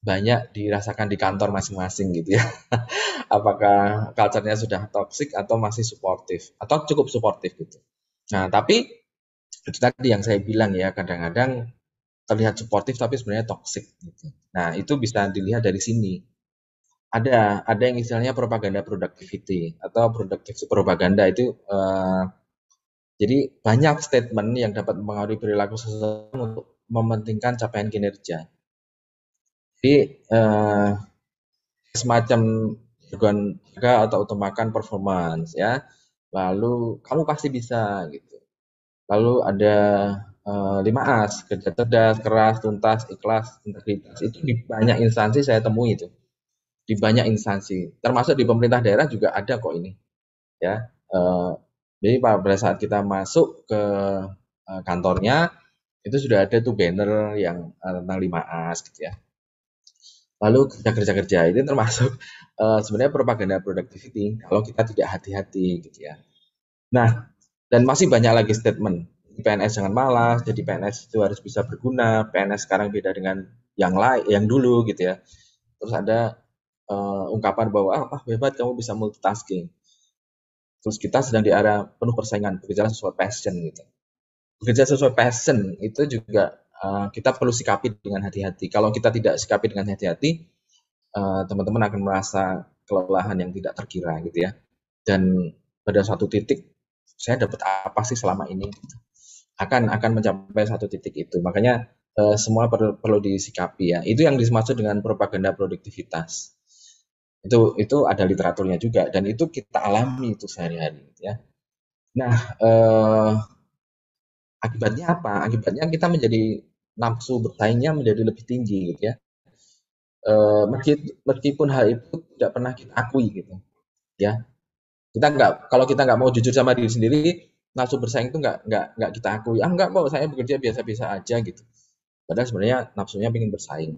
banyak dirasakan di kantor masing-masing gitu ya. Apakah culture-nya sudah toxic atau masih suportif atau cukup suportif gitu. Nah, tapi itu tadi yang saya bilang ya, kadang-kadang terlihat suportif tapi sebenarnya toxic gitu. Nah, itu bisa dilihat dari sini. Ada ada yang istilahnya propaganda productivity atau productivity propaganda itu uh, jadi banyak statement yang dapat mempengaruhi perilaku seseorang untuk mementingkan capaian kinerja. Jadi eh, semacam jargon jaga atau utamakan performance ya. Lalu kamu pasti bisa gitu. Lalu ada eh, lima eh, as kerja cerdas, keras, tuntas, ikhlas, integritas itu di banyak instansi saya temui itu di banyak instansi termasuk di pemerintah daerah juga ada kok ini ya eh, jadi pada saat kita masuk ke e, kantornya itu sudah ada tuh banner yang e, tentang 5A gitu ya. Lalu kita kerja-kerja itu termasuk e, sebenarnya propaganda productivity kalau kita tidak hati-hati gitu ya. Nah, dan masih banyak lagi statement. PNS jangan malas, jadi PNS itu harus bisa berguna. PNS sekarang beda dengan yang lain, yang dulu gitu ya. Terus ada uh, ungkapan bahwa ah, ah, hebat kamu bisa multitasking Terus kita sedang di area penuh persaingan, bekerja sesuai passion gitu. Bekerja sesuai passion itu juga uh, kita perlu sikapi dengan hati-hati. Kalau kita tidak sikapi dengan hati-hati, uh, teman-teman akan merasa kelelahan yang tidak terkira gitu ya. Dan pada satu titik, saya dapat apa sih selama ini? Gitu. Akan akan mencapai satu titik itu. Makanya uh, semua perlu, perlu disikapi ya. Itu yang dimaksud dengan propaganda produktivitas. Itu itu ada literaturnya juga dan itu kita alami itu sehari-hari ya. Nah, eh, akibatnya apa? Akibatnya kita menjadi nafsu bersaingnya menjadi lebih tinggi gitu ya. eh, meskipun hal itu tidak pernah kita akui gitu ya kita nggak kalau kita nggak mau jujur sama diri sendiri nafsu bersaing itu nggak nggak nggak kita akui ah nggak kok saya bekerja biasa-biasa aja gitu padahal sebenarnya nafsunya ingin bersaing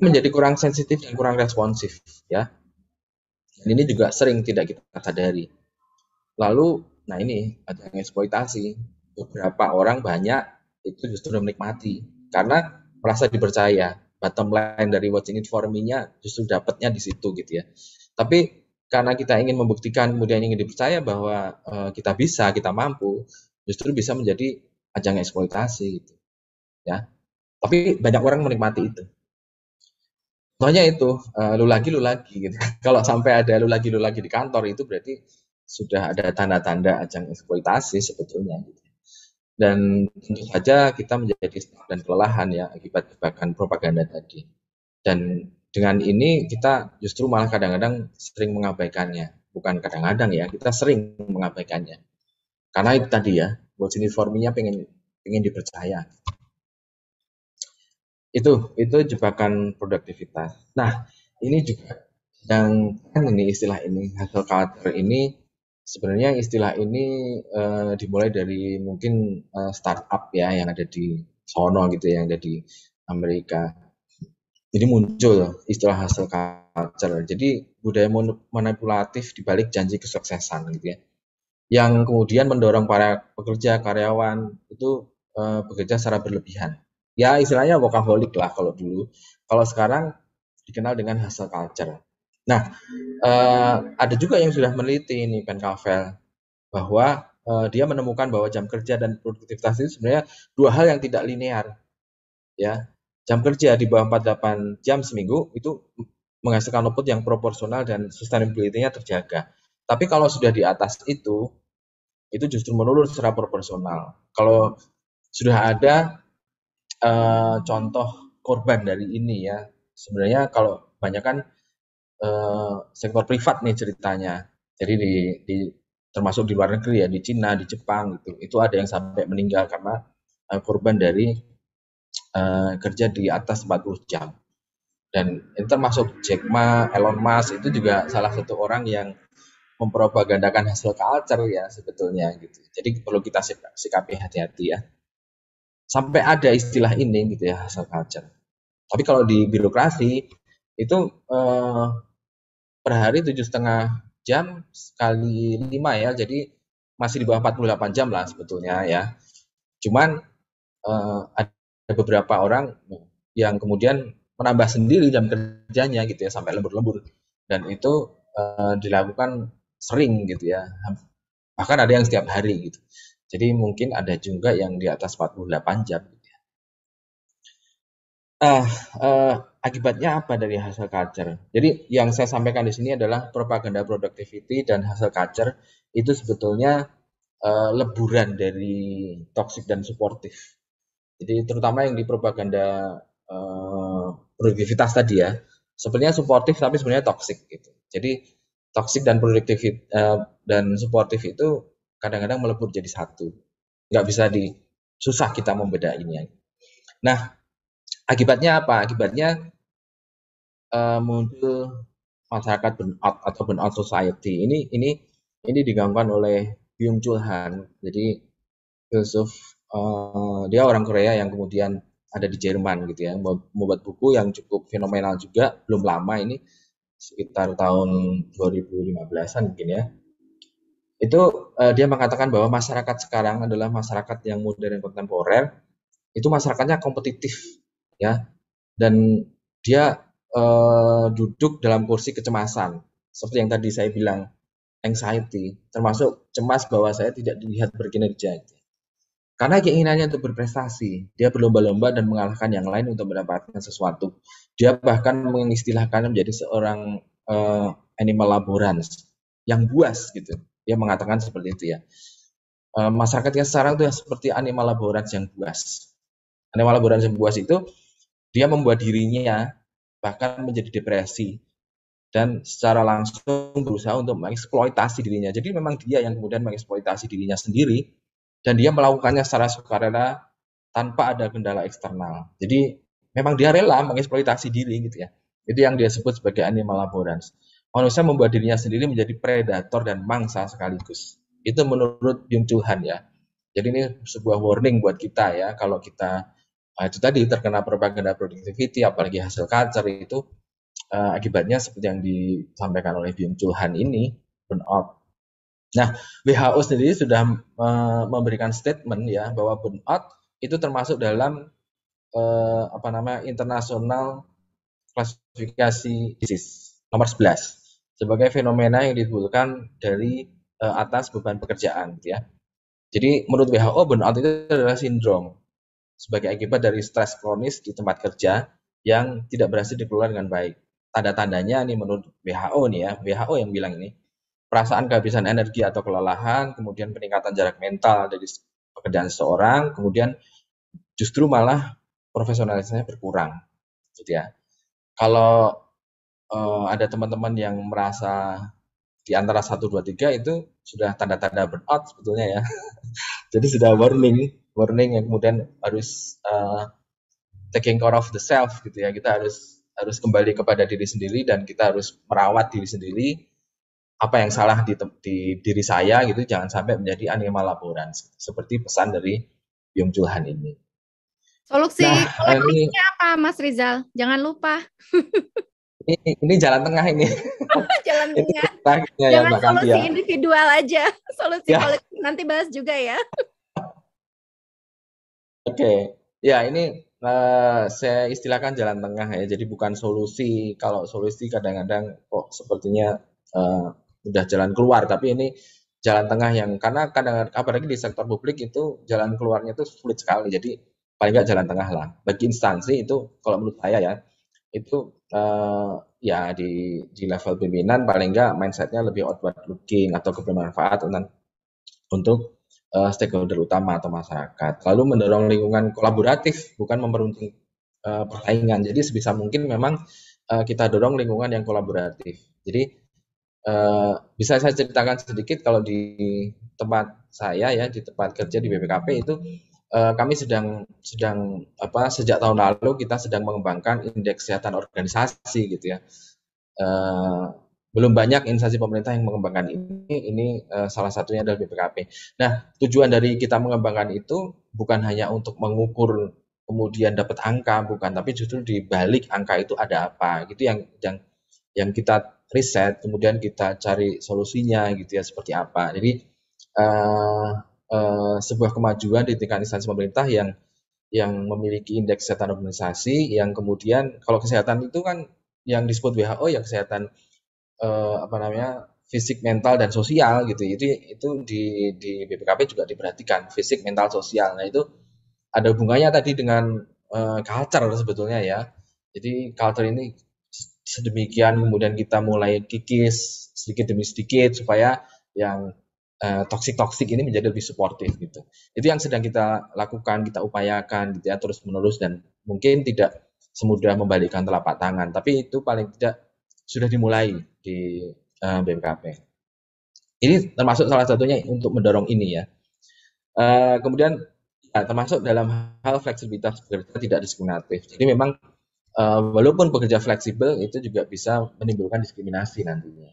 menjadi kurang sensitif dan kurang responsif ya. Dan ini juga sering tidak kita sadari. Lalu nah ini ada yang eksploitasi. Beberapa orang banyak itu justru menikmati karena merasa dipercaya. Bottom line dari watching it for me-nya justru dapatnya di situ gitu ya. Tapi karena kita ingin membuktikan kemudian ingin dipercaya bahwa e, kita bisa, kita mampu, justru bisa menjadi ajang eksploitasi gitu. Ya. Tapi banyak orang menikmati itu contohnya itu uh, eh, lu lagi lu lagi gitu. kalau sampai ada lu lagi lu lagi di kantor itu berarti sudah ada tanda-tanda ajang eksploitasi sebetulnya gitu. dan tentu saja kita menjadi dan kelelahan ya akibat bahkan propaganda tadi dan dengan ini kita justru malah kadang-kadang sering mengabaikannya bukan kadang-kadang ya kita sering mengabaikannya karena itu tadi ya buat uniforminya pengen pengen dipercaya itu itu jebakan produktivitas. Nah, ini juga yang kan ini istilah ini hasil culture ini sebenarnya istilah ini uh, dimulai dari mungkin uh, startup ya yang ada di sono gitu ya, yang ada di Amerika. Jadi muncul istilah hasil culture. Jadi budaya manipulatif dibalik janji kesuksesan gitu ya. Yang kemudian mendorong para pekerja karyawan itu uh, bekerja secara berlebihan ya istilahnya workaholic lah kalau dulu. Kalau sekarang dikenal dengan hustle culture. Nah, eh, ada juga yang sudah meneliti ini Pencavel bahwa eh, dia menemukan bahwa jam kerja dan produktivitas itu sebenarnya dua hal yang tidak linear. Ya, jam kerja di bawah 48 jam seminggu itu menghasilkan output yang proporsional dan sustainability-nya terjaga. Tapi kalau sudah di atas itu, itu justru menurun secara proporsional. Kalau sudah ada uh, contoh korban dari ini ya sebenarnya kalau banyak kan uh, sektor privat nih ceritanya jadi di, di termasuk di luar negeri ya di Cina di Jepang gitu itu ada yang sampai meninggal karena uh, korban dari uh, kerja di atas 40 jam dan itu termasuk Jack Ma, Elon Musk itu juga salah satu orang yang mempropagandakan hasil culture ya sebetulnya gitu. Jadi perlu kita sikapi hati-hati ya sampai ada istilah ini gitu ya hustle culture. Tapi kalau di birokrasi itu eh, per hari tujuh setengah jam sekali lima ya, jadi masih di bawah 48 jam lah sebetulnya ya. Cuman eh, ada beberapa orang yang kemudian menambah sendiri jam kerjanya gitu ya sampai lembur-lembur dan itu eh, dilakukan sering gitu ya. Bahkan ada yang setiap hari gitu. Jadi mungkin ada juga yang di atas 48 jam. Uh, uh, akibatnya apa dari hasil culture? Jadi yang saya sampaikan di sini adalah propaganda productivity dan hasil culture itu sebetulnya uh, leburan dari toksik dan supportive. Jadi terutama yang di propaganda uh, produktivitas tadi ya, sebenarnya suportif tapi sebenarnya toksik gitu. Jadi toksik dan produktif uh, dan suportif itu kadang-kadang melebur jadi satu. Nggak bisa di susah kita membedainya. Nah, akibatnya apa? Akibatnya uh, muncul masyarakat burnout atau burnout society. Ini ini ini digangguan oleh Byung Chul Han. Jadi filsuf uh, dia orang Korea yang kemudian ada di Jerman gitu ya, membuat buku yang cukup fenomenal juga belum lama ini sekitar tahun 2015-an mungkin ya itu uh, dia mengatakan bahwa masyarakat sekarang adalah masyarakat yang modern kontemporer, itu masyarakatnya kompetitif, ya, dan dia uh, duduk dalam kursi kecemasan, seperti yang tadi saya bilang, anxiety, termasuk cemas bahwa saya tidak dilihat berkinerja. Karena keinginannya untuk berprestasi, dia berlomba-lomba dan mengalahkan yang lain untuk mendapatkan sesuatu. Dia bahkan mengistilahkan menjadi seorang uh, animal laborans yang buas gitu dia mengatakan seperti itu ya. E, masyarakat yang sekarang itu seperti animal laborat yang buas. Animal laborat yang buas itu dia membuat dirinya bahkan menjadi depresi dan secara langsung berusaha untuk mengeksploitasi dirinya. Jadi memang dia yang kemudian mengeksploitasi dirinya sendiri dan dia melakukannya secara sukarela tanpa ada kendala eksternal. Jadi memang dia rela mengeksploitasi diri gitu ya. Itu yang dia sebut sebagai animal laborans manusia membuat dirinya sendiri menjadi predator dan mangsa sekaligus. Itu menurut Yung Tuhan ya. Jadi ini sebuah warning buat kita ya, kalau kita ah, itu tadi terkena propaganda productivity, apalagi hasil kacar itu uh, akibatnya seperti yang disampaikan oleh Byung Chul Han ini burnout. Nah, WHO sendiri sudah uh, memberikan statement ya bahwa burnout itu termasuk dalam uh, apa namanya internasional klasifikasi disease nomor 11 sebagai fenomena yang ditimbulkan dari uh, atas beban pekerjaan gitu ya. Jadi menurut WHO burnout itu adalah sindrom sebagai akibat dari stres kronis di tempat kerja yang tidak berhasil dikelola dengan baik. Tanda-tandanya nih menurut WHO nih ya, WHO yang bilang ini perasaan kehabisan energi atau kelelahan, kemudian peningkatan jarak mental dari pekerjaan seseorang, kemudian justru malah profesionalitasnya berkurang gitu ya. Kalau uh, ada teman-teman yang merasa di antara 1, 2, 3 itu sudah tanda-tanda burnout sebetulnya ya. Jadi sudah warning, warning yang kemudian harus uh, taking care of the self gitu ya. Kita harus harus kembali kepada diri sendiri dan kita harus merawat diri sendiri. Apa yang salah di, di diri saya gitu jangan sampai menjadi anima laboran seperti pesan dari Yong Julhan ini. Solusi nah, ini apa Mas Rizal? Jangan lupa. ini ini jalan tengah ini. jalan tengah. jalan Jangan ya, solusi individual aja, solusi ya. nanti bahas juga ya. Oke, okay. ya ini uh, saya istilahkan jalan tengah ya. Jadi bukan solusi. Kalau solusi kadang-kadang kok sepertinya uh, udah jalan keluar, tapi ini jalan tengah yang karena kadang-kadang apalagi di sektor publik itu jalan keluarnya itu sulit sekali. Jadi paling nggak jalan tengah lah. Bagi instansi itu kalau menurut saya ya itu uh, ya di di level pimpinan paling enggak mindsetnya lebih outward looking atau kebermanfaat untuk untuk uh, stakeholder utama atau masyarakat. Lalu mendorong lingkungan kolaboratif bukan memperuntung uh, persaingan. Jadi sebisa mungkin memang uh, kita dorong lingkungan yang kolaboratif. Jadi uh, bisa saya ceritakan sedikit kalau di tempat saya ya di tempat kerja di BPKP itu Eh, kami sedang sedang apa sejak tahun lalu kita sedang mengembangkan indeks kesehatan organisasi gitu ya. Eh, belum banyak instansi pemerintah yang mengembangkan ini. Ini eh, salah satunya adalah BPKP. Nah, tujuan dari kita mengembangkan itu bukan hanya untuk mengukur kemudian dapat angka, bukan, tapi justru di balik angka itu ada apa. Gitu yang yang yang kita riset, kemudian kita cari solusinya gitu ya seperti apa. Jadi Eh, sebuah kemajuan di tingkat instansi pemerintah yang yang memiliki indeks kesehatan organisasi yang kemudian kalau kesehatan itu kan yang disebut WHO ya kesehatan eh, apa namanya fisik mental dan sosial gitu itu itu di di BPKP juga diperhatikan fisik mental sosial nah itu ada hubungannya tadi dengan eh, culture sebetulnya ya jadi culture ini sedemikian kemudian kita mulai kikis sedikit demi sedikit supaya yang Eh, toxic toxic ini menjadi lebih supportive gitu. Itu yang sedang kita lakukan, kita upayakan gitu ya terus menerus dan mungkin tidak semudah membalikkan telapak tangan, tapi itu paling tidak sudah dimulai di uh, eh, BPKP. Ini termasuk salah satunya untuk mendorong ini ya. Uh, kemudian ya, termasuk dalam hal fleksibilitas bekerja tidak diskriminatif. Jadi memang uh, walaupun pekerja fleksibel itu juga bisa menimbulkan diskriminasi nantinya.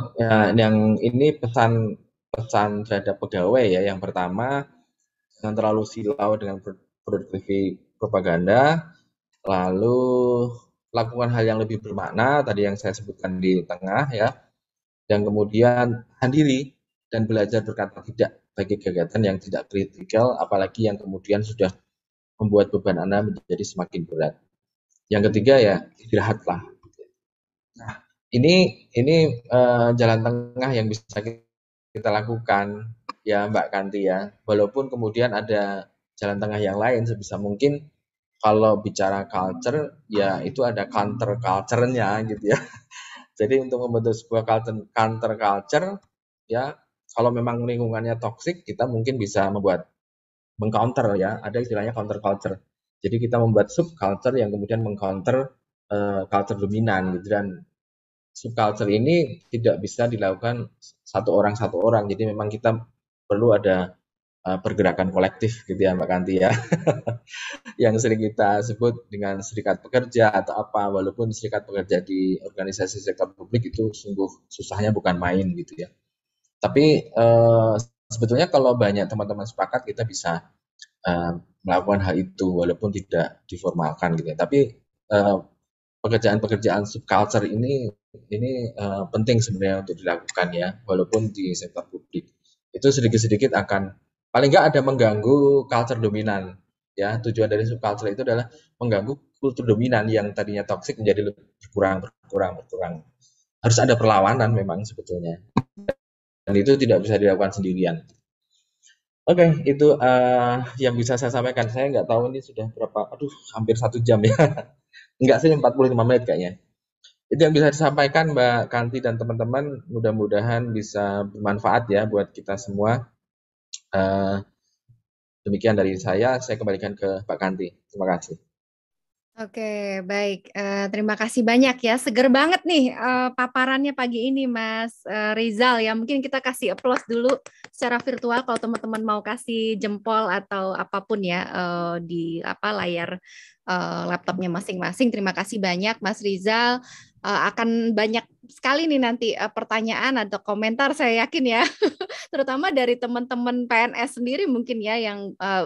Uh, yang ini pesan pesan terhadap pegawai ya. Yang pertama, jangan terlalu silau dengan produktivitas propaganda. Lalu lakukan hal yang lebih bermakna tadi yang saya sebutkan di tengah ya. Dan kemudian handiri dan belajar berkata tidak bagi kegiatan yang tidak kritikal apalagi yang kemudian sudah membuat beban Anda menjadi semakin berat. Yang ketiga ya istirahatlah. Nah, ini ini uh, jalan tengah yang bisa kita kita lakukan ya Mbak Kanti ya. Walaupun kemudian ada jalan tengah yang lain sebisa mungkin kalau bicara culture ya itu ada counter culture-nya gitu ya. Jadi untuk membentuk sebuah counter culture ya kalau memang lingkungannya toksik kita mungkin bisa membuat mengcounter ya ada istilahnya counter culture. Jadi kita membuat subculture yang kemudian mengcounter uh, culture dominan gitu dan subculture ini tidak bisa dilakukan satu orang satu orang. Jadi memang kita perlu ada uh, pergerakan kolektif gitu ya Mbak Kanti ya. yang sering kita sebut dengan serikat pekerja atau apa walaupun serikat pekerja di organisasi sektor publik itu sungguh susahnya bukan main gitu ya. Tapi uh, sebetulnya kalau banyak teman-teman sepakat kita bisa uh, melakukan hal itu walaupun tidak diformalkan gitu ya. Tapi pekerjaan-pekerjaan subculture ini ini uh, penting sebenarnya untuk dilakukan ya walaupun di sektor publik itu sedikit-sedikit akan paling nggak ada mengganggu culture dominan ya tujuan dari subculture itu adalah mengganggu kultur dominan yang tadinya toksik menjadi lebih berkurang berkurang berkurang harus ada perlawanan memang sebetulnya dan itu tidak bisa dilakukan sendirian oke okay, itu uh, yang bisa saya sampaikan saya nggak tahu ini sudah berapa aduh hampir satu jam ya Enggak sih 45 menit kayaknya. Itu yang bisa disampaikan Mbak Kanti dan teman-teman. Mudah-mudahan bisa bermanfaat ya buat kita semua. Uh, demikian dari saya, saya kembalikan ke Pak Kanti. Terima kasih. Oke, baik. Uh, terima kasih banyak ya. Seger banget nih uh, paparannya pagi ini, Mas uh, Rizal. Ya, mungkin kita kasih applause dulu secara virtual kalau teman-teman mau kasih jempol atau apapun ya uh, di apa layar uh, laptopnya masing-masing. Terima kasih banyak, Mas Rizal. Uh, akan banyak sekali nih nanti uh, pertanyaan atau komentar saya yakin ya, terutama dari teman-teman PNS sendiri mungkin ya yang uh,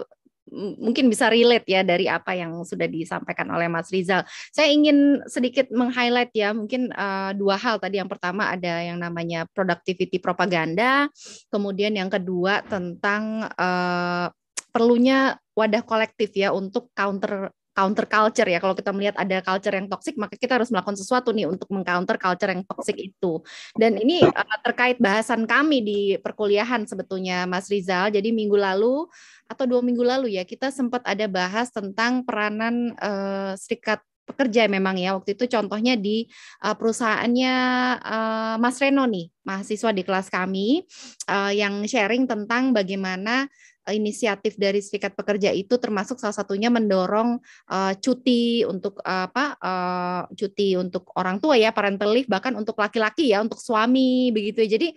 mungkin bisa relate ya dari apa yang sudah disampaikan oleh Mas Rizal. Saya ingin sedikit meng-highlight ya mungkin uh, dua hal tadi. Yang pertama ada yang namanya productivity propaganda, kemudian yang kedua tentang uh, perlunya wadah kolektif ya untuk counter counter culture ya. Kalau kita melihat ada culture yang toksik, maka kita harus melakukan sesuatu nih untuk mengcounter culture yang toksik itu. Dan ini uh, terkait bahasan kami di perkuliahan sebetulnya, Mas Rizal. Jadi minggu lalu atau dua minggu lalu ya kita sempat ada bahas tentang peranan uh, serikat pekerja memang ya waktu itu contohnya di uh, perusahaannya uh, Mas Reno nih mahasiswa di kelas kami uh, yang sharing tentang bagaimana inisiatif dari serikat pekerja itu termasuk salah satunya mendorong uh, cuti untuk uh, apa uh, cuti untuk orang tua ya parental leave bahkan untuk laki-laki ya untuk suami begitu ya jadi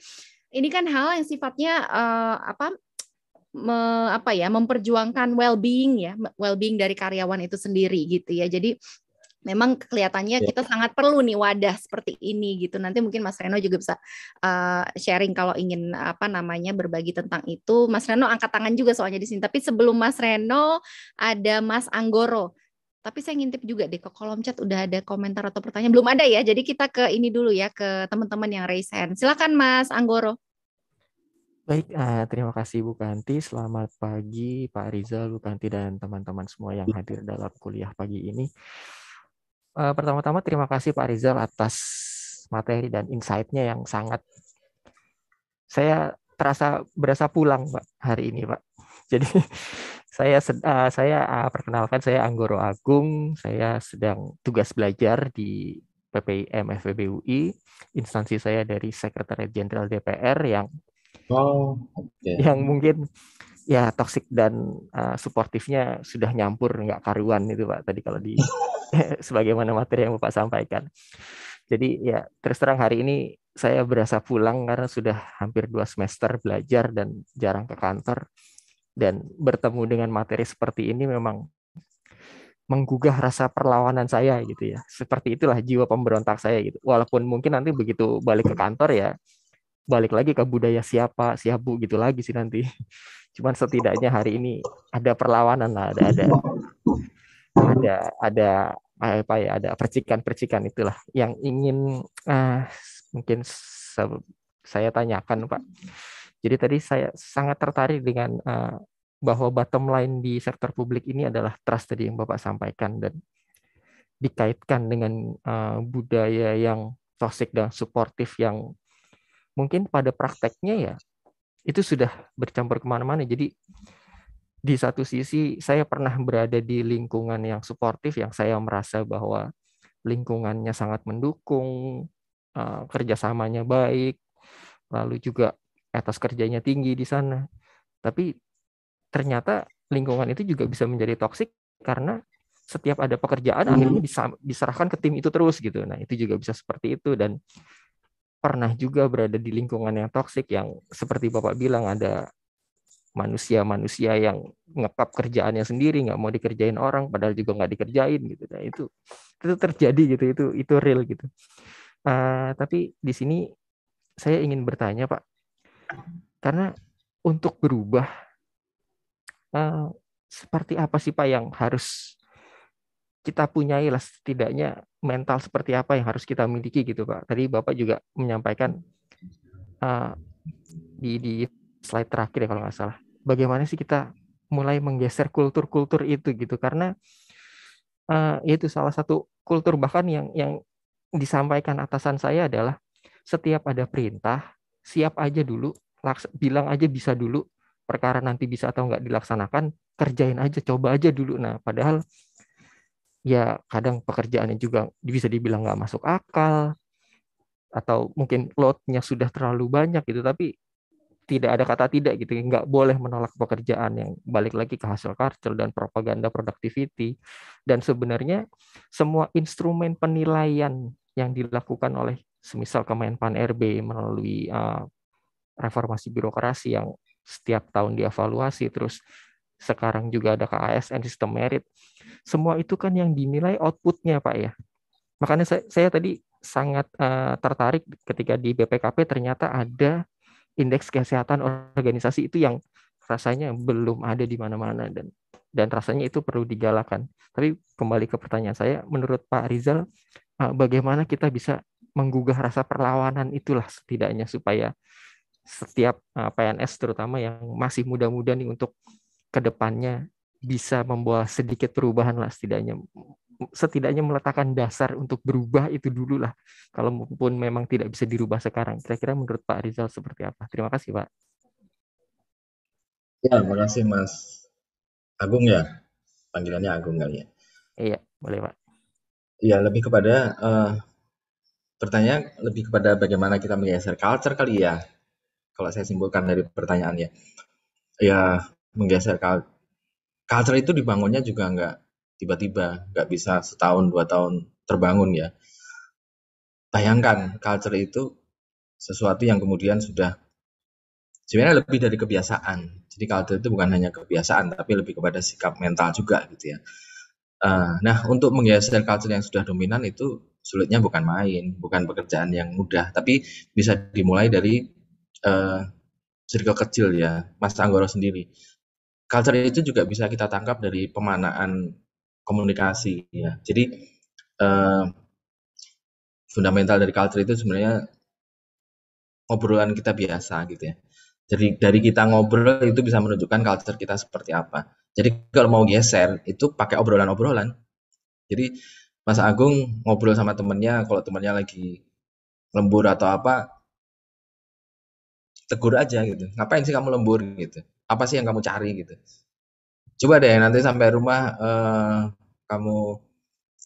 ini kan hal yang sifatnya uh, apa me, apa ya memperjuangkan well-being ya well-being dari karyawan itu sendiri gitu ya jadi memang kelihatannya iya. kita sangat perlu nih wadah seperti ini gitu. Nanti mungkin Mas Reno juga bisa uh, sharing kalau ingin apa namanya berbagi tentang itu. Mas Reno angkat tangan juga soalnya di sini. Tapi sebelum Mas Reno ada Mas Anggoro. Tapi saya ngintip juga deh ke kolom chat udah ada komentar atau pertanyaan belum ada ya. Jadi kita ke ini dulu ya ke teman-teman yang raise hand. Silakan Mas Anggoro. Baik, uh, terima kasih Bu Kanti. Selamat pagi Pak Rizal, Bu Kanti, dan teman-teman semua yang hadir dalam kuliah pagi ini uh, pertama-tama terima kasih Pak Rizal atas materi dan insight-nya yang sangat saya terasa berasa pulang Pak hari ini Pak. Jadi saya uh, saya uh, perkenalkan saya Anggoro Agung, saya sedang tugas belajar di PPIM FEB UI. Instansi saya dari Sekretariat Jenderal DPR yang oh, okay. yang mungkin ya toksik dan uh, suportifnya sudah nyampur nggak karuan itu pak tadi kalau di sebagaimana materi yang bapak sampaikan jadi ya terus terang hari ini saya berasa pulang karena sudah hampir dua semester belajar dan jarang ke kantor dan bertemu dengan materi seperti ini memang menggugah rasa perlawanan saya gitu ya seperti itulah jiwa pemberontak saya gitu walaupun mungkin nanti begitu balik ke kantor ya balik lagi ke budaya siapa siabu gitu lagi sih nanti cuman setidaknya hari ini ada perlawanan lah ada ada ada ada apa ya ada percikan-percikan itulah yang ingin uh, mungkin saya tanyakan Pak. Jadi tadi saya sangat tertarik dengan uh, bahwa bottom line di sektor publik ini adalah trust tadi yang Bapak sampaikan dan dikaitkan dengan uh, budaya yang toxic dan suportif yang mungkin pada prakteknya ya itu sudah bercampur kemana-mana. Jadi di satu sisi saya pernah berada di lingkungan yang suportif, yang saya merasa bahwa lingkungannya sangat mendukung, eh, kerjasamanya baik, lalu juga etos kerjanya tinggi di sana. Tapi ternyata lingkungan itu juga bisa menjadi toksik karena setiap ada pekerjaan hmm. akhirnya diserahkan ke tim itu terus gitu. Nah, itu juga bisa seperti itu dan pernah juga berada di lingkungan yang toksik yang seperti Bapak bilang ada manusia-manusia yang ngekap kerjaannya sendiri nggak mau dikerjain orang padahal juga nggak dikerjain gitu nah itu itu terjadi gitu itu itu real gitu uh, tapi di sini saya ingin bertanya pak karena untuk berubah uh, seperti apa sih pak yang harus kita lah setidaknya mental seperti apa yang harus kita miliki gitu Pak. Tadi Bapak juga menyampaikan uh, di di slide terakhir ya kalau nggak salah. Bagaimana sih kita mulai menggeser kultur-kultur itu gitu karena uh, itu salah satu kultur bahkan yang yang disampaikan atasan saya adalah setiap ada perintah siap aja dulu laks bilang aja bisa dulu perkara nanti bisa atau nggak dilaksanakan kerjain aja coba aja dulu nah padahal ya kadang pekerjaannya juga bisa dibilang nggak masuk akal atau mungkin loadnya sudah terlalu banyak gitu tapi tidak ada kata tidak gitu nggak boleh menolak pekerjaan yang balik lagi ke hasil kartel dan propaganda productivity dan sebenarnya semua instrumen penilaian yang dilakukan oleh semisal Kemenpan RB melalui uh, reformasi birokrasi yang setiap tahun dievaluasi terus sekarang juga ada KASN sistem merit semua itu kan yang dinilai outputnya Pak ya. Makanya saya, saya tadi sangat uh, tertarik ketika di BPKP ternyata ada indeks kesehatan organisasi itu yang rasanya belum ada di mana-mana dan dan rasanya itu perlu digalakan. Tapi kembali ke pertanyaan saya, menurut Pak Rizal, uh, bagaimana kita bisa menggugah rasa perlawanan itulah setidaknya supaya setiap uh, eh, PNS terutama yang masih muda-muda nih untuk kedepannya bisa membawa sedikit perubahan lah setidaknya setidaknya meletakkan dasar untuk berubah itu dulu lah kalau maupun memang tidak bisa dirubah sekarang kira-kira menurut Pak Rizal seperti apa terima kasih Pak ya terima kasih Mas Agung ya panggilannya Agung kali ya iya boleh Pak iya lebih kepada uh, pertanyaan lebih kepada bagaimana kita menggeser culture kali ya kalau saya simpulkan dari pertanyaannya ya menggeser culture culture itu dibangunnya juga nggak tiba-tiba, nggak bisa setahun dua tahun terbangun ya. Bayangkan culture itu sesuatu yang kemudian sudah sebenarnya lebih dari kebiasaan. Jadi culture itu bukan hanya kebiasaan, tapi lebih kepada sikap mental juga gitu ya. Uh, nah, untuk menggeser culture yang sudah dominan itu sulitnya bukan main, bukan pekerjaan yang mudah, tapi bisa dimulai dari uh, circle kecil ya, Mas Anggoro sendiri culture itu juga bisa kita tangkap dari pemanaan komunikasi ya. Jadi eh, fundamental dari culture itu sebenarnya obrolan kita biasa gitu ya. Jadi dari kita ngobrol itu bisa menunjukkan culture kita seperti apa. Jadi kalau mau geser itu pakai obrolan-obrolan. Jadi Mas Agung ngobrol sama temennya, kalau temennya lagi lembur atau apa, tegur aja gitu. Ngapain sih kamu lembur gitu? apa sih yang kamu cari gitu coba deh nanti sampai rumah eh, kamu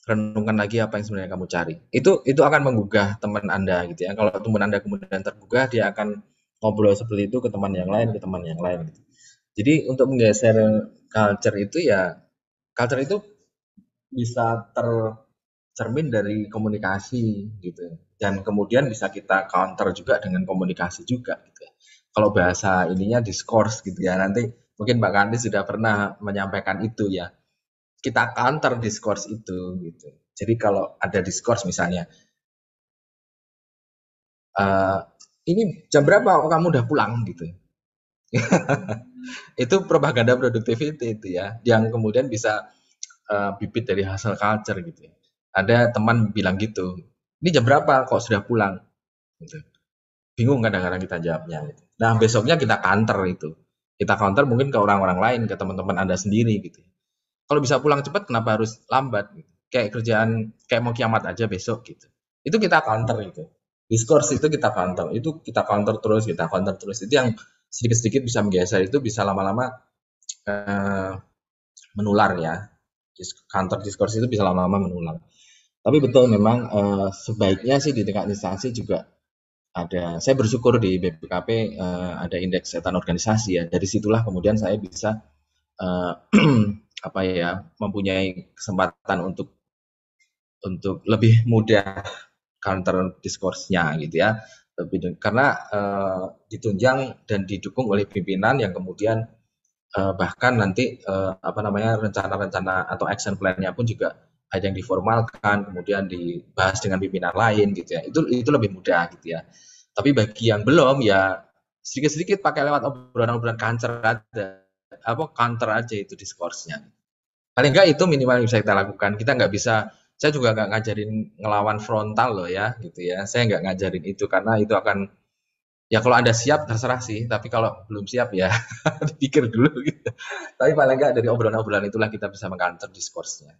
renungkan lagi apa yang sebenarnya kamu cari itu itu akan menggugah teman anda gitu ya kalau teman anda kemudian tergugah dia akan ngobrol seperti itu ke teman yang lain ke teman yang lain gitu. jadi untuk menggeser culture itu ya culture itu bisa tercermin dari komunikasi gitu dan kemudian bisa kita counter juga dengan komunikasi juga kalau bahasa ininya diskurs gitu ya. Nanti mungkin Mbak Kandi sudah pernah menyampaikan itu ya. Kita counter diskurs itu gitu. Jadi kalau ada diskurs misalnya, uh, ini jam berapa kamu udah pulang gitu. itu propaganda productivity itu ya, yang kemudian bisa uh, bibit dari hasil culture gitu. Ya. Ada teman bilang gitu, ini jam berapa kok sudah pulang? Gitu. Bingung kan kadang-kadang kita jawabnya. Gitu. Nah besoknya kita counter itu, kita counter mungkin ke orang-orang lain, ke teman-teman anda sendiri gitu. Kalau bisa pulang cepat, kenapa harus lambat? Gitu? Kayak kerjaan kayak mau kiamat aja besok gitu. Itu kita counter itu. diskursi itu kita counter, itu kita counter terus, kita counter terus. Itu yang sedikit-sedikit bisa menggeser itu bisa lama-lama eh, menular ya. Counter diskursi itu bisa lama-lama menular. Tapi betul memang eh, sebaiknya sih di tingkat instansi juga ada saya bersyukur di BPKP uh, eh, ada indeks setan organisasi ya. Dari situlah kemudian saya bisa uh, apa ya mempunyai kesempatan untuk untuk lebih mudah counter diskursnya gitu ya lebih karena uh, ditunjang dan didukung oleh pimpinan yang kemudian uh, bahkan nanti uh, apa namanya rencana-rencana atau action plan-nya pun juga ada yang diformalkan kemudian dibahas dengan pimpinan lain gitu ya itu itu lebih mudah gitu ya tapi bagi yang belum ya sedikit-sedikit pakai lewat obrolan-obrolan kanker ada apa kanker aja itu diskorsnya paling enggak itu minimal yang bisa kita lakukan kita nggak bisa saya juga nggak ngajarin ngelawan frontal loh ya gitu ya saya nggak ngajarin itu karena itu akan ya kalau anda siap terserah sih tapi kalau belum siap ya pikir dulu gitu tapi paling enggak dari obrolan-obrolan itulah kita bisa mengkanter diskursnya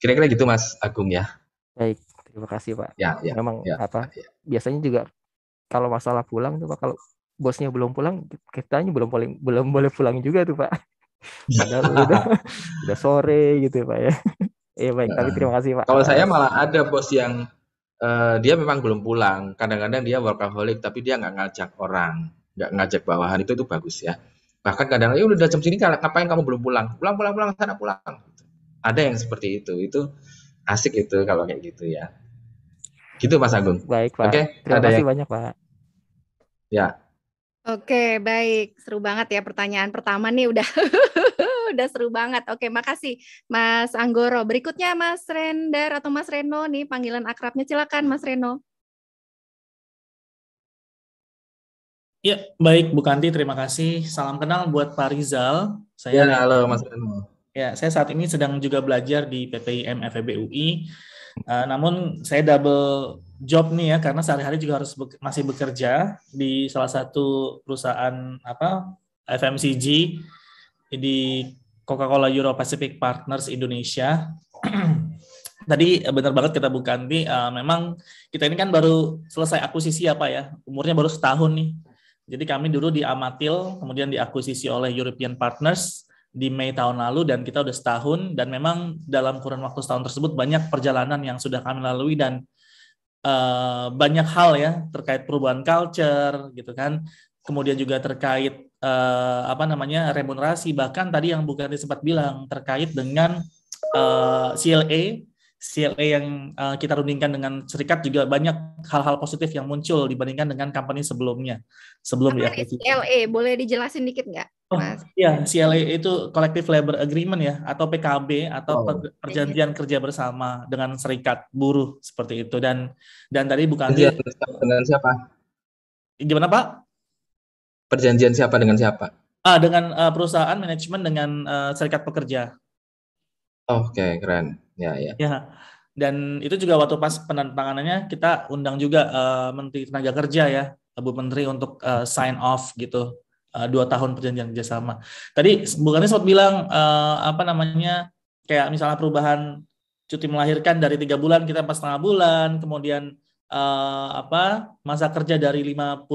Kira-kira gitu Mas Agung ya. Baik, terima kasih Pak. Ya, ya Memang ya, apa ya. ya. biasanya juga kalau masalah pulang tuh Pak kalau bosnya belum pulang kita belum boleh belum boleh pulang juga tuh Pak. Padahal udah udah sore gitu Pak ya. Iya baik, tapi terima kasih Pak. Kalau saya malah ada bos yang uh, dia memang belum pulang. Kadang-kadang dia workaholic tapi dia nggak ngajak orang, nggak ngajak bawahan itu itu bagus ya. Bahkan kadang-kadang ya udah jam sini ngapain kamu belum pulang? Pulang pulang pulang sana pulang ada yang seperti itu itu asik itu kalau kayak gitu ya gitu Mas Agung baik Pak oke okay, terima ada kasih yang... banyak Pak ya Oke, baik. Seru banget ya pertanyaan pertama nih udah udah seru banget. Oke, makasih Mas Anggoro. Berikutnya Mas Render atau Mas Reno nih panggilan akrabnya silakan Mas Reno. Ya, baik Bu Kanti, terima kasih. Salam kenal buat Pak Rizal. Saya ya, halo Mas Reno. Ya, saya saat ini sedang juga belajar di PPIM FEB UI. Uh, eh, namun saya double job nih ya karena sehari-hari juga harus be masih bekerja di salah satu perusahaan apa FMCG di Coca-Cola Euro Pacific Partners Indonesia. Tadi eh, benar banget kita bukan di uh, eh, memang kita ini kan baru selesai akuisisi apa ya, ya, umurnya baru setahun nih. Jadi kami dulu di Amatil, kemudian diakuisisi oleh European Partners, di Mei tahun lalu dan kita udah setahun dan memang dalam kurun waktu setahun tersebut banyak perjalanan yang sudah kami lalui dan uh, banyak hal ya terkait perubahan culture gitu kan kemudian juga terkait uh, apa namanya remunerasi bahkan tadi yang bukan sempat bilang terkait dengan uh, eh, CLA CLA yang uh, kita rundingkan dengan serikat juga banyak hal-hal positif yang muncul dibandingkan dengan company sebelumnya. Sebelum ya. CLA boleh dijelasin dikit nggak? Oh, Iya, CLA itu Collective Labor Agreement ya atau PKB atau oh. perjanjian kerja bersama dengan serikat buruh seperti itu dan dan tadi bukan dia dengan siapa? Gimana, Pak? Perjanjian siapa dengan siapa? Ah, dengan uh, perusahaan manajemen dengan uh, serikat pekerja. Oke, okay, keren. Ya, ya. ya. Dan itu juga waktu pas penandatanganannya kita undang juga uh, Menteri Tenaga Kerja ya, Bu Menteri untuk uh, sign off gitu uh, dua tahun perjanjian kerjasama. Tadi bukannya sempat bilang uh, apa namanya kayak misalnya perubahan cuti melahirkan dari tiga bulan kita pas setengah bulan, kemudian uh, apa masa kerja dari 55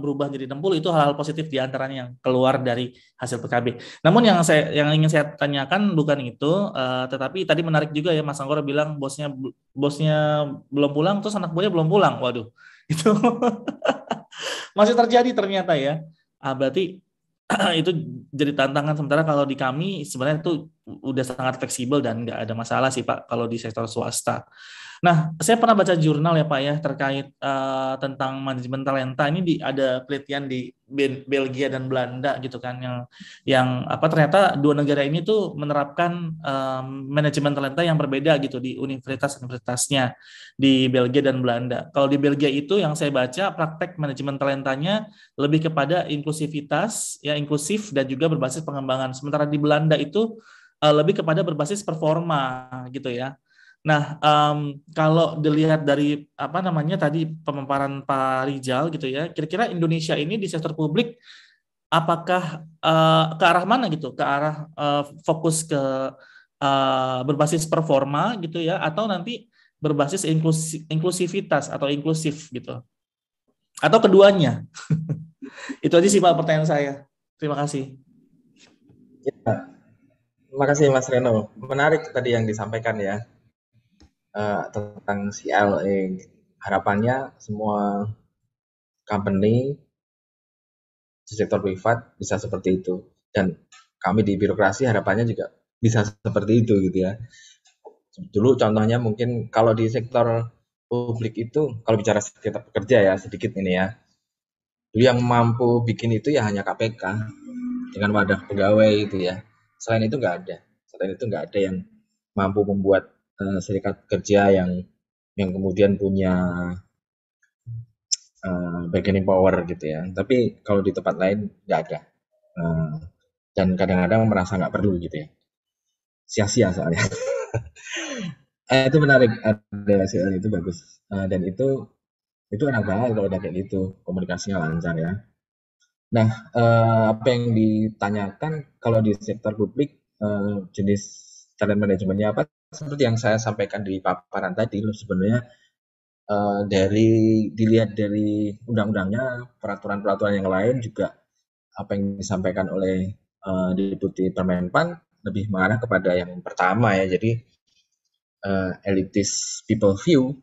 berubah jadi 60 itu hal-hal positif di antaranya yang keluar dari hasil PKB. Namun yang saya yang ingin saya tanyakan bukan itu, uh, tetapi tadi menarik juga ya Mas Anggora bilang bosnya bosnya belum pulang terus anak buahnya belum pulang. Waduh, itu masih terjadi ternyata ya. Ah, berarti itu jadi tantangan sementara kalau di kami sebenarnya itu udah sangat fleksibel dan nggak ada masalah sih Pak kalau di sektor swasta. Nah, saya pernah baca jurnal ya Pak ya terkait uh, tentang manajemen talenta ini di, ada penelitian di Belgia dan Belanda gitu kan yang yang apa ternyata dua negara ini tuh menerapkan um, manajemen talenta yang berbeda gitu di universitas-universitasnya di Belgia dan Belanda. Kalau di Belgia itu yang saya baca praktek manajemen talentanya lebih kepada inklusivitas ya inklusif dan juga berbasis pengembangan. Sementara di Belanda itu eh, lebih kepada berbasis performa gitu ya Nah, um, kalau dilihat dari apa namanya tadi pemaparan Pak Rijal gitu ya, kira-kira Indonesia ini di sektor publik apakah uh, ke arah mana gitu? Ke arah uh, fokus ke uh, berbasis performa gitu ya atau nanti berbasis inklusi inklusivitas atau inklusif gitu. Atau keduanya. Itu aja sih Pak pertanyaan saya. Terima kasih. Ya. Terima kasih Mas Reno. Menarik tadi yang disampaikan ya uh, tentang CLA. Harapannya semua company di sektor privat bisa seperti itu. Dan kami di birokrasi harapannya juga bisa seperti itu gitu ya. Dulu contohnya mungkin kalau di sektor publik itu kalau bicara sekitar pekerja ya sedikit ini ya. Dulu yang mampu bikin itu ya hanya KPK dengan wadah pegawai itu ya. Selain itu nggak ada. Selain itu nggak ada yang mampu membuat Eh, serikat kerja yang yang kemudian punya uh, bargaining power gitu ya. Tapi kalau di tempat lain nggak ada. Uh, dan kadang-kadang merasa nggak perlu gitu ya. Sia-sia soalnya. eh, itu menarik ada soal itu bagus. Uh, dan itu itu enak banget kalau udah kayak gitu komunikasinya lancar ya. Nah, uh, apa yang ditanyakan kalau di sektor publik uh, jenis talent manajemennya apa seperti yang saya sampaikan di paparan tadi sebenarnya uh, dari dilihat dari undang-undangnya peraturan-peraturan yang lain juga apa yang disampaikan oleh uh, deputi Permenpan lebih mengarah kepada yang pertama ya jadi uh, elitis people view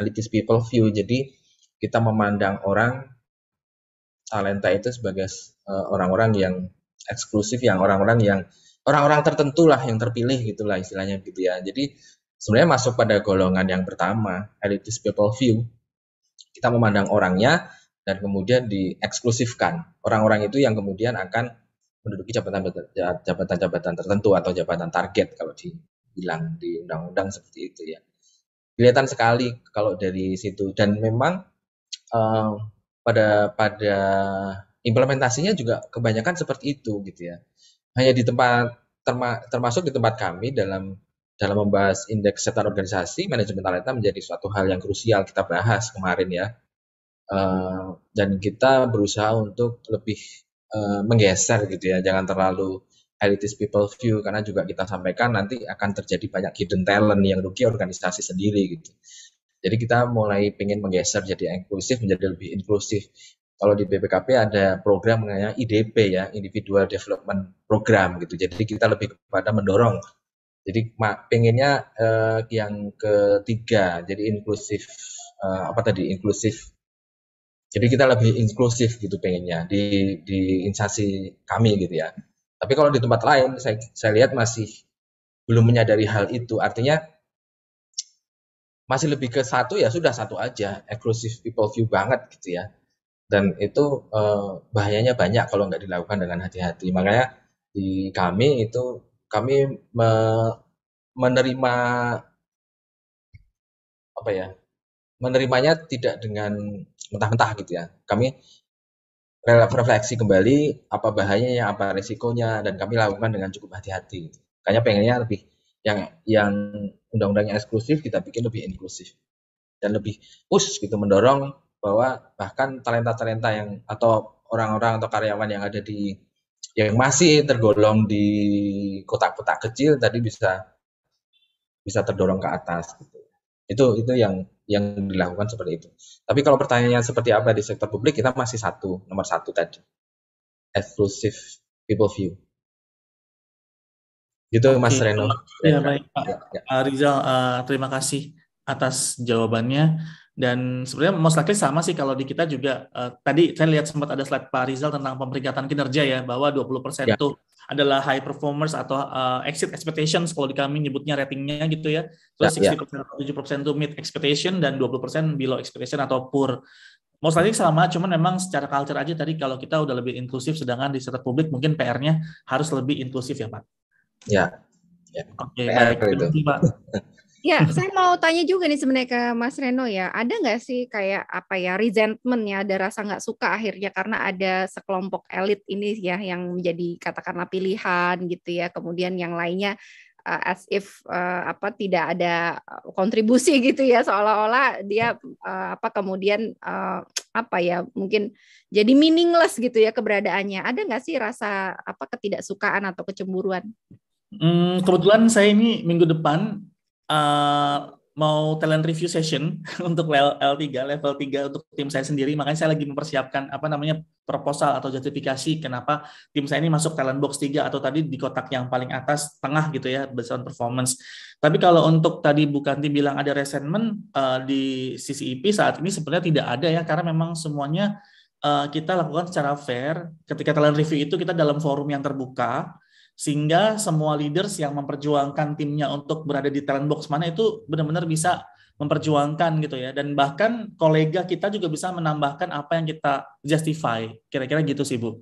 elitis people view jadi kita memandang orang talenta itu sebagai orang-orang uh, orang -orang yang eksklusif yang orang-orang yang orang-orang tertentu lah yang terpilih gitulah istilahnya gitu ya. Jadi sebenarnya masuk pada golongan yang pertama, elitist people view. Kita memandang orangnya dan kemudian dieksklusifkan. Orang-orang itu yang kemudian akan menduduki jabatan-jabatan tertentu atau jabatan target kalau dibilang di undang-undang seperti itu ya. Kelihatan sekali kalau dari situ dan memang uh, pada pada implementasinya juga kebanyakan seperti itu gitu ya hanya di tempat terma, termasuk di tempat kami dalam dalam membahas indeks setan organisasi manajemen talenta menjadi suatu hal yang krusial kita bahas kemarin ya uh, dan kita berusaha untuk lebih uh, menggeser gitu ya jangan terlalu elitist people view karena juga kita sampaikan nanti akan terjadi banyak hidden talent yang rugi organisasi sendiri gitu. Jadi kita mulai pengen menggeser jadi inklusif menjadi lebih inklusif kalau di BPKP ada program mengenai IDP ya, Individual Development Program gitu. Jadi kita lebih kepada mendorong. Jadi pengennya eh, yang ketiga, jadi inklusif eh, apa tadi inklusif. Jadi kita lebih inklusif gitu pengennya di di instansi kami gitu ya. Tapi kalau di tempat lain saya saya lihat masih belum menyadari hal itu. Artinya masih lebih ke satu ya sudah satu aja, exclusive people view banget gitu ya dan itu eh, bahayanya banyak kalau nggak dilakukan dengan hati-hati makanya di kami itu kami me menerima apa ya menerimanya tidak dengan mentah-mentah gitu ya kami refleksi kembali apa bahayanya apa resikonya, dan kami lakukan dengan cukup hati-hati kayaknya pengennya lebih yang yang undang-undangnya eksklusif kita bikin lebih inklusif dan lebih push gitu mendorong bahwa bahkan talenta-talenta yang atau orang-orang atau karyawan yang ada di yang masih tergolong di kota-kota kecil tadi bisa bisa terdorong ke atas gitu. Itu itu yang yang dilakukan seperti itu. Tapi kalau pertanyaannya seperti apa di sektor publik kita masih satu nomor satu tadi exclusive people view. Gitu okay. Mas Reno. Ya baik Pak ya, ya. Rizal uh, terima kasih atas jawabannya. Dan sebenarnya most likely sama sih kalau di kita juga uh, tadi saya lihat sempat ada slide Pak Rizal tentang pemeringkatan kinerja ya bahwa 20% ya. itu adalah high performers atau uh, exit expectations kalau di kami nyebutnya ratingnya gitu ya. Terus ya, 60% ya. atau itu mid expectation dan 20% below expectation atau poor. Most likely sama, cuman memang secara culture aja tadi kalau kita udah lebih inklusif, sedangkan di sektor publik mungkin PR-nya harus lebih inklusif ya Pak. Ya, ya. oke okay, baik. Terima kasih Pak. Ya, saya mau tanya juga nih sebenarnya ke Mas Reno ya, ada nggak sih kayak apa ya resentment ya, ada rasa nggak suka akhirnya karena ada sekelompok elit ini ya yang menjadi katakanlah pilihan gitu ya, kemudian yang lainnya uh, as if uh, apa tidak ada eh, kontribusi gitu ya, seolah-olah dia uh, apa kemudian uh, apa ya mungkin jadi meaningless gitu ya keberadaannya. Ada nggak sih rasa apa ketidaksukaan atau kecemburuan? Hmm, kebetulan saya ini minggu depan uh, mau talent review session untuk L3 level 3 untuk tim saya sendiri makanya saya lagi mempersiapkan apa namanya proposal atau justifikasi kenapa tim saya ini masuk talent box 3 atau tadi di kotak yang paling atas tengah gitu ya berdasarkan performance. Tapi kalau untuk tadi Bu Kanti bilang ada resentment uh, di CCIP saat ini sebenarnya tidak ada ya karena memang semuanya uh, kita lakukan secara fair. Ketika talent review itu kita dalam forum yang terbuka sehingga semua leaders yang memperjuangkan timnya untuk berada di talent box mana itu benar-benar bisa memperjuangkan gitu ya dan bahkan kolega kita juga bisa menambahkan apa yang kita justify kira-kira gitu sih Bu.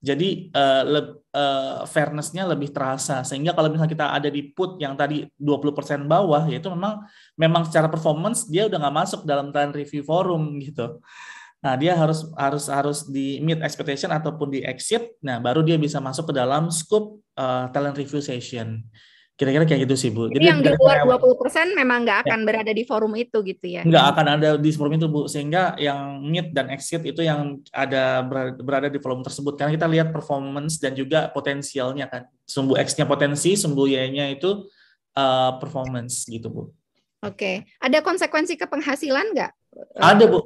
Jadi uh, eh, le, uh, eh, fairnessnya lebih terasa sehingga kalau misalnya kita ada di put yang tadi 20% bawah yaitu memang memang secara performance dia udah nggak masuk dalam talent review forum gitu. Nah, dia harus harus harus di meet expectation ataupun di exit. Nah, baru dia bisa masuk ke dalam scope uh, talent review session. Kira-kira kayak gitu sih, Bu. Jadi, Jadi yang di luar dua 20% memang nggak ya. akan ya. berada di forum itu gitu ya. Nggak akan ada di forum itu, Bu. Sehingga yang meet dan exit itu yang ada berada di forum tersebut. Karena kita lihat performance dan juga potensialnya kan. Sumbu X-nya potensi, sumbu Y-nya itu uh, performance gitu, Bu. Oke. Ada konsekuensi ke penghasilan nggak? Ada, Bu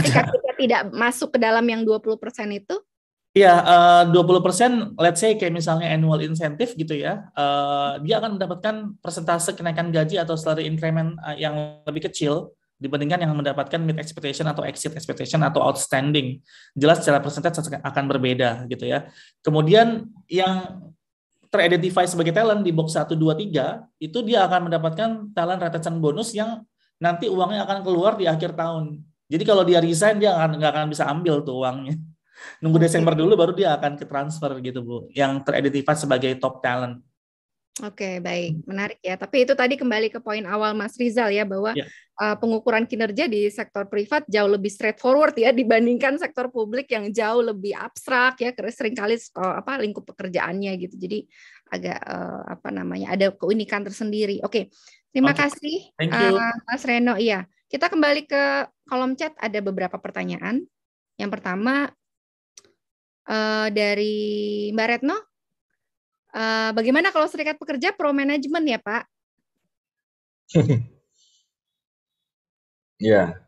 ketika kita tidak masuk ke dalam yang 20% itu? Iya, eh, uh, 20% let's say kayak misalnya annual incentive gitu ya, uh, dia akan mendapatkan persentase kenaikan gaji atau salary increment eh, yang lebih kecil dibandingkan yang mendapatkan mid expectation atau exit expectation atau outstanding. Jelas secara persentase akan berbeda gitu ya. Kemudian yang teridentify sebagai talent di box 1, 2, 3, itu dia akan mendapatkan talent retention bonus yang nanti uangnya akan keluar di akhir tahun jadi kalau dia resign dia nggak akan bisa ambil tuh uangnya. Nunggu Desember dulu baru dia akan ke transfer gitu Bu, yang teridentifikasi sebagai top talent. Oke, okay, baik. Menarik ya. Tapi itu tadi kembali ke poin awal Mas Rizal ya bahwa yeah. Ya. uh, pengukuran kinerja di sektor privat jauh lebih straightforward ya dibandingkan sektor publik yang jauh lebih abstrak ya seringkali uh, apa lingkup pekerjaannya gitu. Jadi agak uh, apa namanya ada keunikan tersendiri. Oke. Okay. Terima okay. kasih Uh, Mas Reno iya. Kita kembali ke kolom chat ada beberapa pertanyaan. Yang pertama eh, dari Mbak Retno, eh, bagaimana kalau serikat pekerja pro manajemen ya Pak? ya,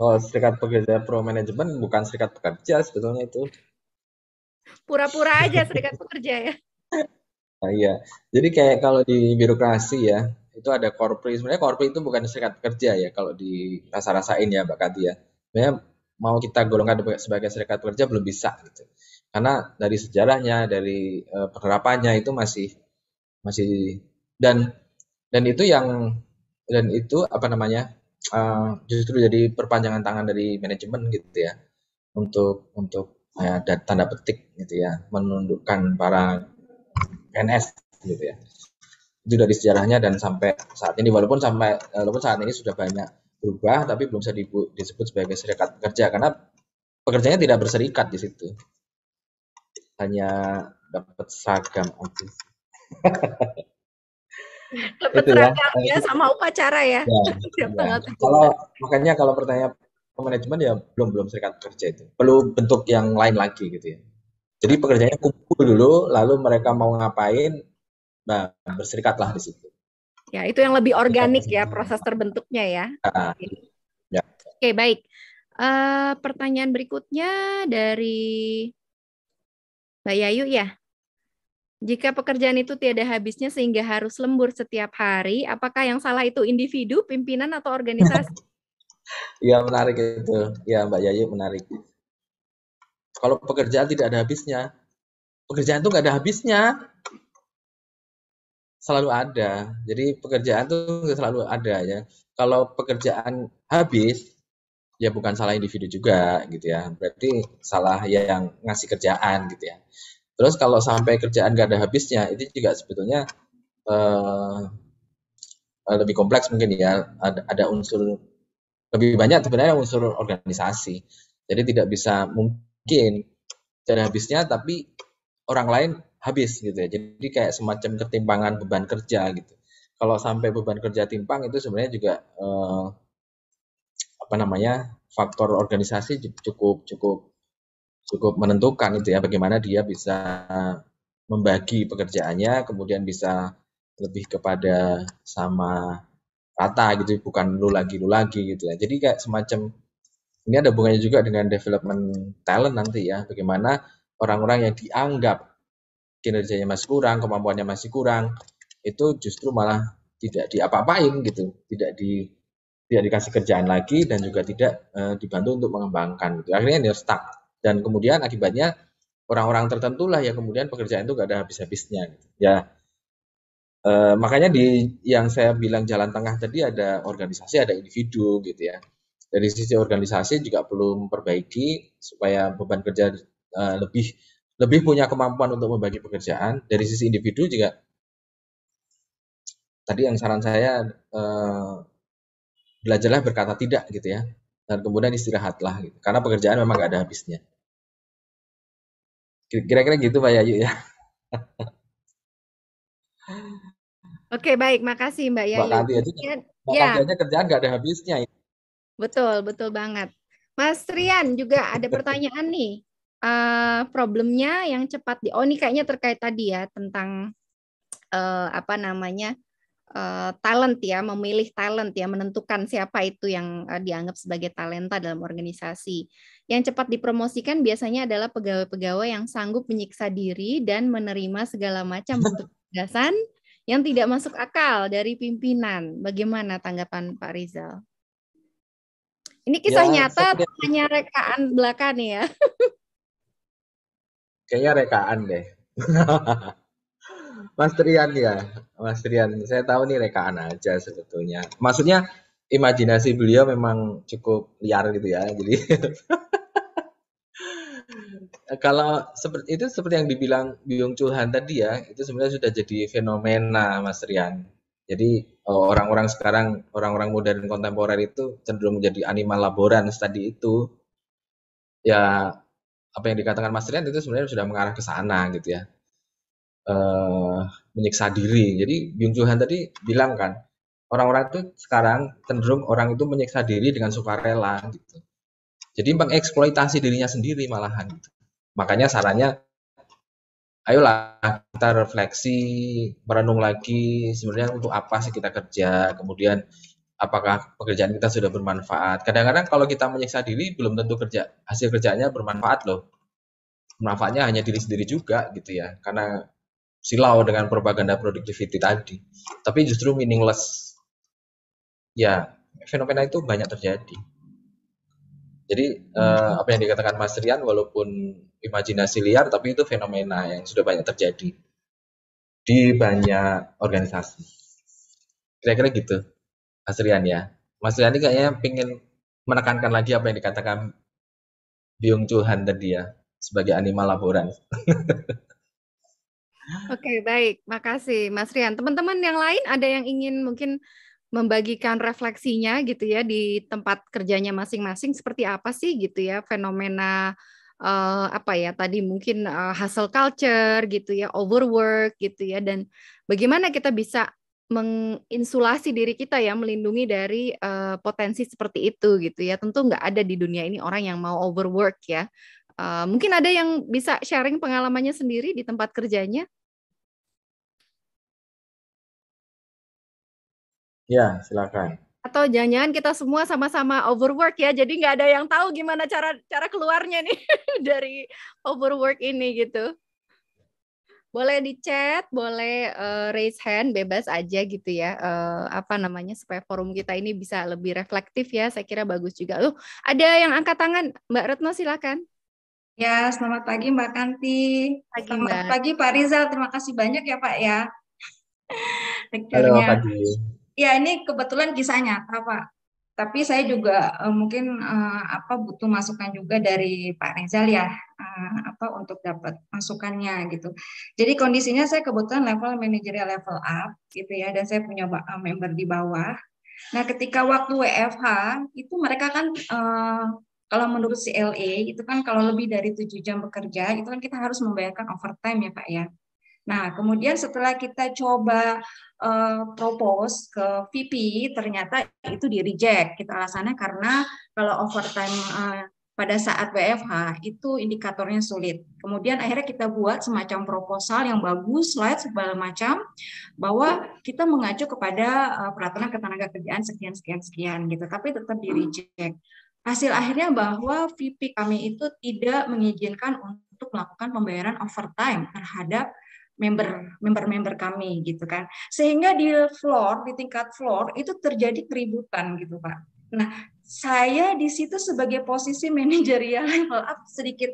oh, serikat pekerja pro manajemen bukan serikat pekerja sebetulnya itu. Pura-pura aja serikat pekerja ya. Nah, iya, jadi kayak kalau di birokrasi ya, itu ada korpri. Sebenarnya korpri itu bukan serikat pekerja ya kalau di rasa rasain ya Mbak Kati ya. Sebenarnya mau kita golongkan sebagai serikat pekerja belum bisa gitu. Karena dari sejarahnya, dari uh, penerapannya itu masih masih dan dan itu yang dan itu apa namanya uh, justru jadi perpanjangan tangan dari manajemen gitu ya untuk untuk ya, e, dan tanda petik gitu ya menundukkan para NS gitu ya itu dari sejarahnya dan sampai saat ini walaupun sampai eh, walaupun saat ini sudah banyak berubah tapi belum bisa disebut sebagai serikat pekerja karena pekerjanya tidak berserikat di situ hanya dapat seragam aja dapat ya. seragamnya sama upacara ya, ya, ya. kalau makanya kalau pertanyaan manajemen ya belum belum serikat pekerja itu perlu bentuk yang lain lagi gitu ya jadi pekerjanya kumpul dulu lalu mereka mau ngapain nah berserikatlah di situ ya itu yang lebih organik ya proses terbentuknya ya, nah, ya. oke baik uh, pertanyaan berikutnya dari Mbak Yayu ya jika pekerjaan itu tiada habisnya sehingga harus lembur setiap hari, apakah yang salah itu individu, pimpinan, atau organisasi? Ya menarik itu, ya Mbak Yayu menarik. Kalau pekerjaan tidak ada habisnya, pekerjaan itu nggak ada habisnya selalu ada. Jadi pekerjaan tuh selalu ada ya. Kalau pekerjaan habis, ya bukan salah individu juga gitu ya. Berarti salah yang ngasih kerjaan gitu ya. Terus kalau sampai kerjaan gak ada habisnya, itu juga sebetulnya uh, lebih kompleks mungkin ya. Ada, ada unsur lebih banyak sebenarnya unsur organisasi. Jadi tidak bisa mungkin ada habisnya, tapi orang lain habis gitu ya. Jadi kayak semacam ketimpangan beban kerja gitu. Kalau sampai beban kerja timpang itu sebenarnya juga eh, apa namanya faktor organisasi cukup cukup cukup menentukan itu ya bagaimana dia bisa membagi pekerjaannya kemudian bisa lebih kepada sama rata gitu bukan lu lagi lu lagi gitu ya jadi kayak semacam ini ada hubungannya juga dengan development talent nanti ya bagaimana orang-orang yang dianggap kinerjanya masih kurang, kemampuannya masih kurang, itu justru malah tidak diapa-apain gitu, tidak di tidak dikasih kerjaan lagi dan juga tidak e, dibantu untuk mengembangkan gitu. Akhirnya dia stuck dan kemudian akibatnya orang-orang tertentu lah yang kemudian pekerjaan itu gak ada habis-habisnya gitu. Ya e, makanya di yang saya bilang jalan tengah tadi ada organisasi, ada individu gitu ya. Dari sisi organisasi juga perlu memperbaiki supaya beban kerja eh, lebih lebih punya kemampuan untuk membagi pekerjaan dari sisi individu juga tadi yang saran saya eh, belajarlah berkata tidak gitu ya dan kemudian istirahatlah gitu. karena pekerjaan memang gak ada habisnya kira-kira gitu Pak Yayu ya Oke baik, makasih Mbak Yayu. Mbak Tanti aja, ya. ya. aja kerjaan gak ada habisnya. ya. Betul, betul banget. Mas Rian juga ada pertanyaan nih uh, problemnya yang cepat di oh ini kayaknya terkait tadi ya tentang uh, apa namanya uh, talent ya memilih talent ya menentukan siapa itu yang uh, dianggap sebagai talenta dalam organisasi yang cepat dipromosikan biasanya adalah pegawai-pegawai yang sanggup menyiksa diri dan menerima segala macam bentuk yang tidak masuk akal dari pimpinan bagaimana tanggapan Pak Rizal ini kisah ya, nyata hanya rekaan belakang ya Kayaknya rekaan deh. Mas Trian ya, Mas Trian. Saya tahu nih rekaan aja sebetulnya. Maksudnya imajinasi beliau memang cukup liar gitu ya. Jadi kalau seperti itu seperti yang dibilang biung culhan tadi ya, itu sebenarnya sudah jadi fenomena Mas Rian. Jadi oh, orang-orang sekarang, orang-orang modern kontemporer itu cenderung menjadi animal laboran tadi itu. Ya apa yang dikatakan Mas Rian itu sebenarnya sudah mengarah ke sana gitu ya. Uh, menyiksa diri. Jadi Yun Han tadi bilang kan, orang-orang itu sekarang cenderung orang itu menyiksa diri dengan sukarela gitu. Jadi mengeksploitasi dirinya sendiri malahan gitu. Makanya sarannya ayolah kita refleksi, merenung lagi sebenarnya untuk apa sih kita kerja, kemudian apakah pekerjaan kita sudah bermanfaat. Kadang-kadang kalau kita menyiksa diri belum tentu kerja hasil kerjanya bermanfaat loh. Manfaatnya hanya diri sendiri juga gitu ya. Karena silau dengan propaganda productivity tadi. Tapi justru meaningless. Ya, fenomena itu banyak terjadi. Jadi eh, apa yang dikatakan Mas Rian walaupun imajinasi liar tapi itu fenomena yang sudah banyak terjadi di banyak organisasi. Kira-kira gitu. Mas Rian ya. Mas Rian kayaknya pengen menekankan lagi apa yang dikatakan Byung Johan tadi ya sebagai animal laboran. Oke, baik. Makasih Mas Rian. Teman-teman yang lain ada yang ingin mungkin membagikan refleksinya gitu ya di tempat kerjanya masing-masing seperti apa sih gitu ya fenomena uh, apa ya tadi mungkin uh, hustle culture gitu ya overwork gitu ya dan bagaimana kita bisa menginsulasi diri kita ya melindungi dari uh, potensi seperti itu gitu ya tentu nggak ada di dunia ini orang yang mau overwork ya uh, mungkin ada yang bisa sharing pengalamannya sendiri di tempat kerjanya ya silakan atau jangan-jangan kita semua sama-sama overwork ya jadi nggak ada yang tahu gimana cara cara keluarnya nih dari overwork ini gitu boleh di chat, boleh uh, raise hand, bebas aja gitu ya. Uh, apa namanya supaya forum kita ini bisa lebih reflektif ya. Saya kira bagus juga. Loh, ada yang angkat tangan, Mbak Retno silakan. Ya, selamat pagi Mbak Kanti. Pagi, selamat Mbak. pagi Pak Rizal. Terima kasih banyak ya Pak ya. Halo, pagi. Ya, ini kebetulan kisahnya, nyata Pak tapi saya juga uh, mungkin uh, apa butuh masukan juga dari Pak Rizal ya uh, apa untuk dapat masukannya gitu. Jadi kondisinya saya kebetulan level manajerial level up gitu ya dan saya punya uh, member di bawah. Nah, ketika waktu WFH itu mereka kan uh, kalau menurut CLA itu kan kalau lebih dari tujuh jam bekerja itu kan kita harus membayarkan overtime ya Pak ya. Nah, kemudian setelah kita coba uh, propose ke VP, ternyata itu di reject. Kita alasannya karena kalau overtime uh, pada saat WFH itu indikatornya sulit. Kemudian akhirnya kita buat semacam proposal yang bagus, slide segala macam, bahwa kita mengacu kepada uh, peraturan ketenaga kerjaan sekian sekian sekian gitu, tapi tetap di reject. Hasil akhirnya bahwa VP kami itu tidak mengizinkan untuk melakukan pembayaran overtime terhadap member hmm. member member kami gitu kan sehingga di floor di tingkat floor itu terjadi keributan gitu pak nah saya di situ sebagai posisi manajerial level up sedikit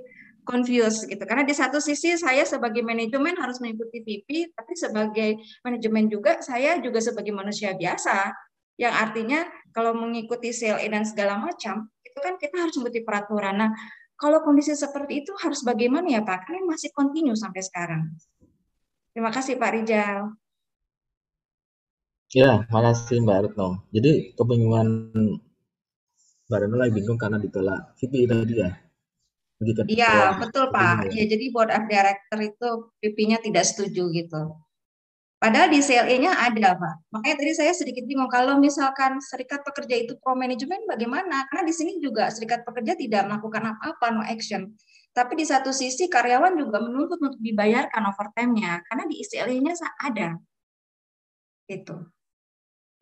confused gitu karena di satu sisi saya sebagai manajemen harus mengikuti PP tapi sebagai manajemen juga saya juga sebagai manusia biasa yang artinya kalau mengikuti sale dan segala macam itu kan kita harus mengikuti peraturan nah kalau kondisi seperti itu harus bagaimana ya Pak? Karena masih continue sampai sekarang. Terima kasih Pak Rijal. Ya, makasih Mbak Retno. Jadi kebingungan Mbak Retno lagi bingung karena ditolak VP tadi ya? iya, betul Pak. Ya? Iya, jadi Board of Director itu VP-nya tidak setuju gitu. Padahal di CLE-nya ada Pak. Makanya tadi saya sedikit bingung kalau misalkan serikat pekerja itu pro manajemen bagaimana? Karena di sini juga serikat pekerja tidak melakukan apa-apa, no action. Tapi di satu sisi karyawan juga menuntut untuk dibayarkan overtime-nya karena di ICL-nya ada. Itu.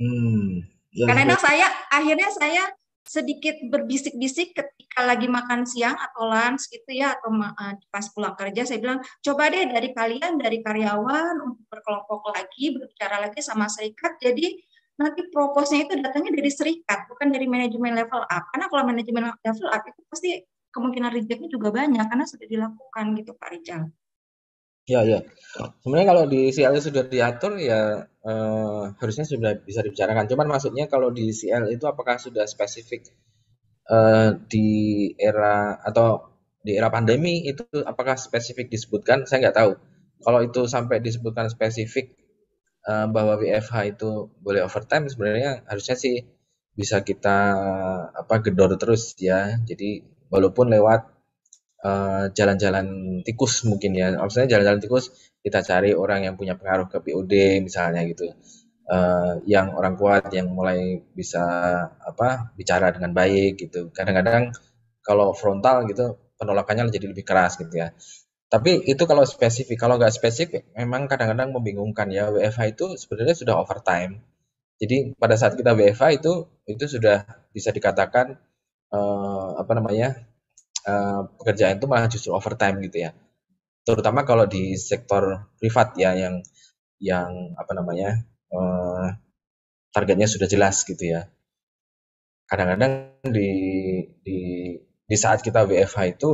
Hmm. Ya, karena ya. saya akhirnya saya sedikit berbisik-bisik ketika lagi makan siang atau lunch gitu ya atau eh, pas pulang kerja saya bilang coba deh dari kalian dari karyawan untuk berkelompok lagi berbicara lagi sama serikat jadi nanti proposnya itu datangnya dari serikat bukan dari manajemen level up karena kalau manajemen level up itu pasti kemungkinan rejectnya juga banyak karena sudah dilakukan gitu Pak Rijal. Ya ya, sebenarnya kalau di CL sudah diatur ya eh, harusnya sudah bisa dibicarakan. Cuman maksudnya kalau di CL itu apakah sudah spesifik eh, di era atau di era pandemi itu apakah spesifik disebutkan? Saya nggak tahu. Kalau itu sampai disebutkan spesifik eh, bahwa WFH itu boleh overtime, sebenarnya harusnya sih bisa kita apa gedor terus ya. Jadi walaupun lewat eh, jalan-jalan uh, tikus mungkin ya maksudnya jalan-jalan tikus kita cari orang yang punya pengaruh ke POD misalnya gitu uh, yang orang kuat yang mulai bisa apa bicara dengan baik gitu kadang-kadang kalau frontal gitu penolakannya jadi lebih keras gitu ya tapi itu kalau spesifik kalau nggak spesifik memang kadang-kadang membingungkan ya WFH itu sebenarnya sudah overtime jadi pada saat kita WFH itu itu sudah bisa dikatakan eh, apa namanya uh, pekerjaan itu malah justru overtime gitu ya terutama kalau di sektor privat ya yang yang apa namanya uh, targetnya sudah jelas gitu ya kadang-kadang di di di saat kita WFH itu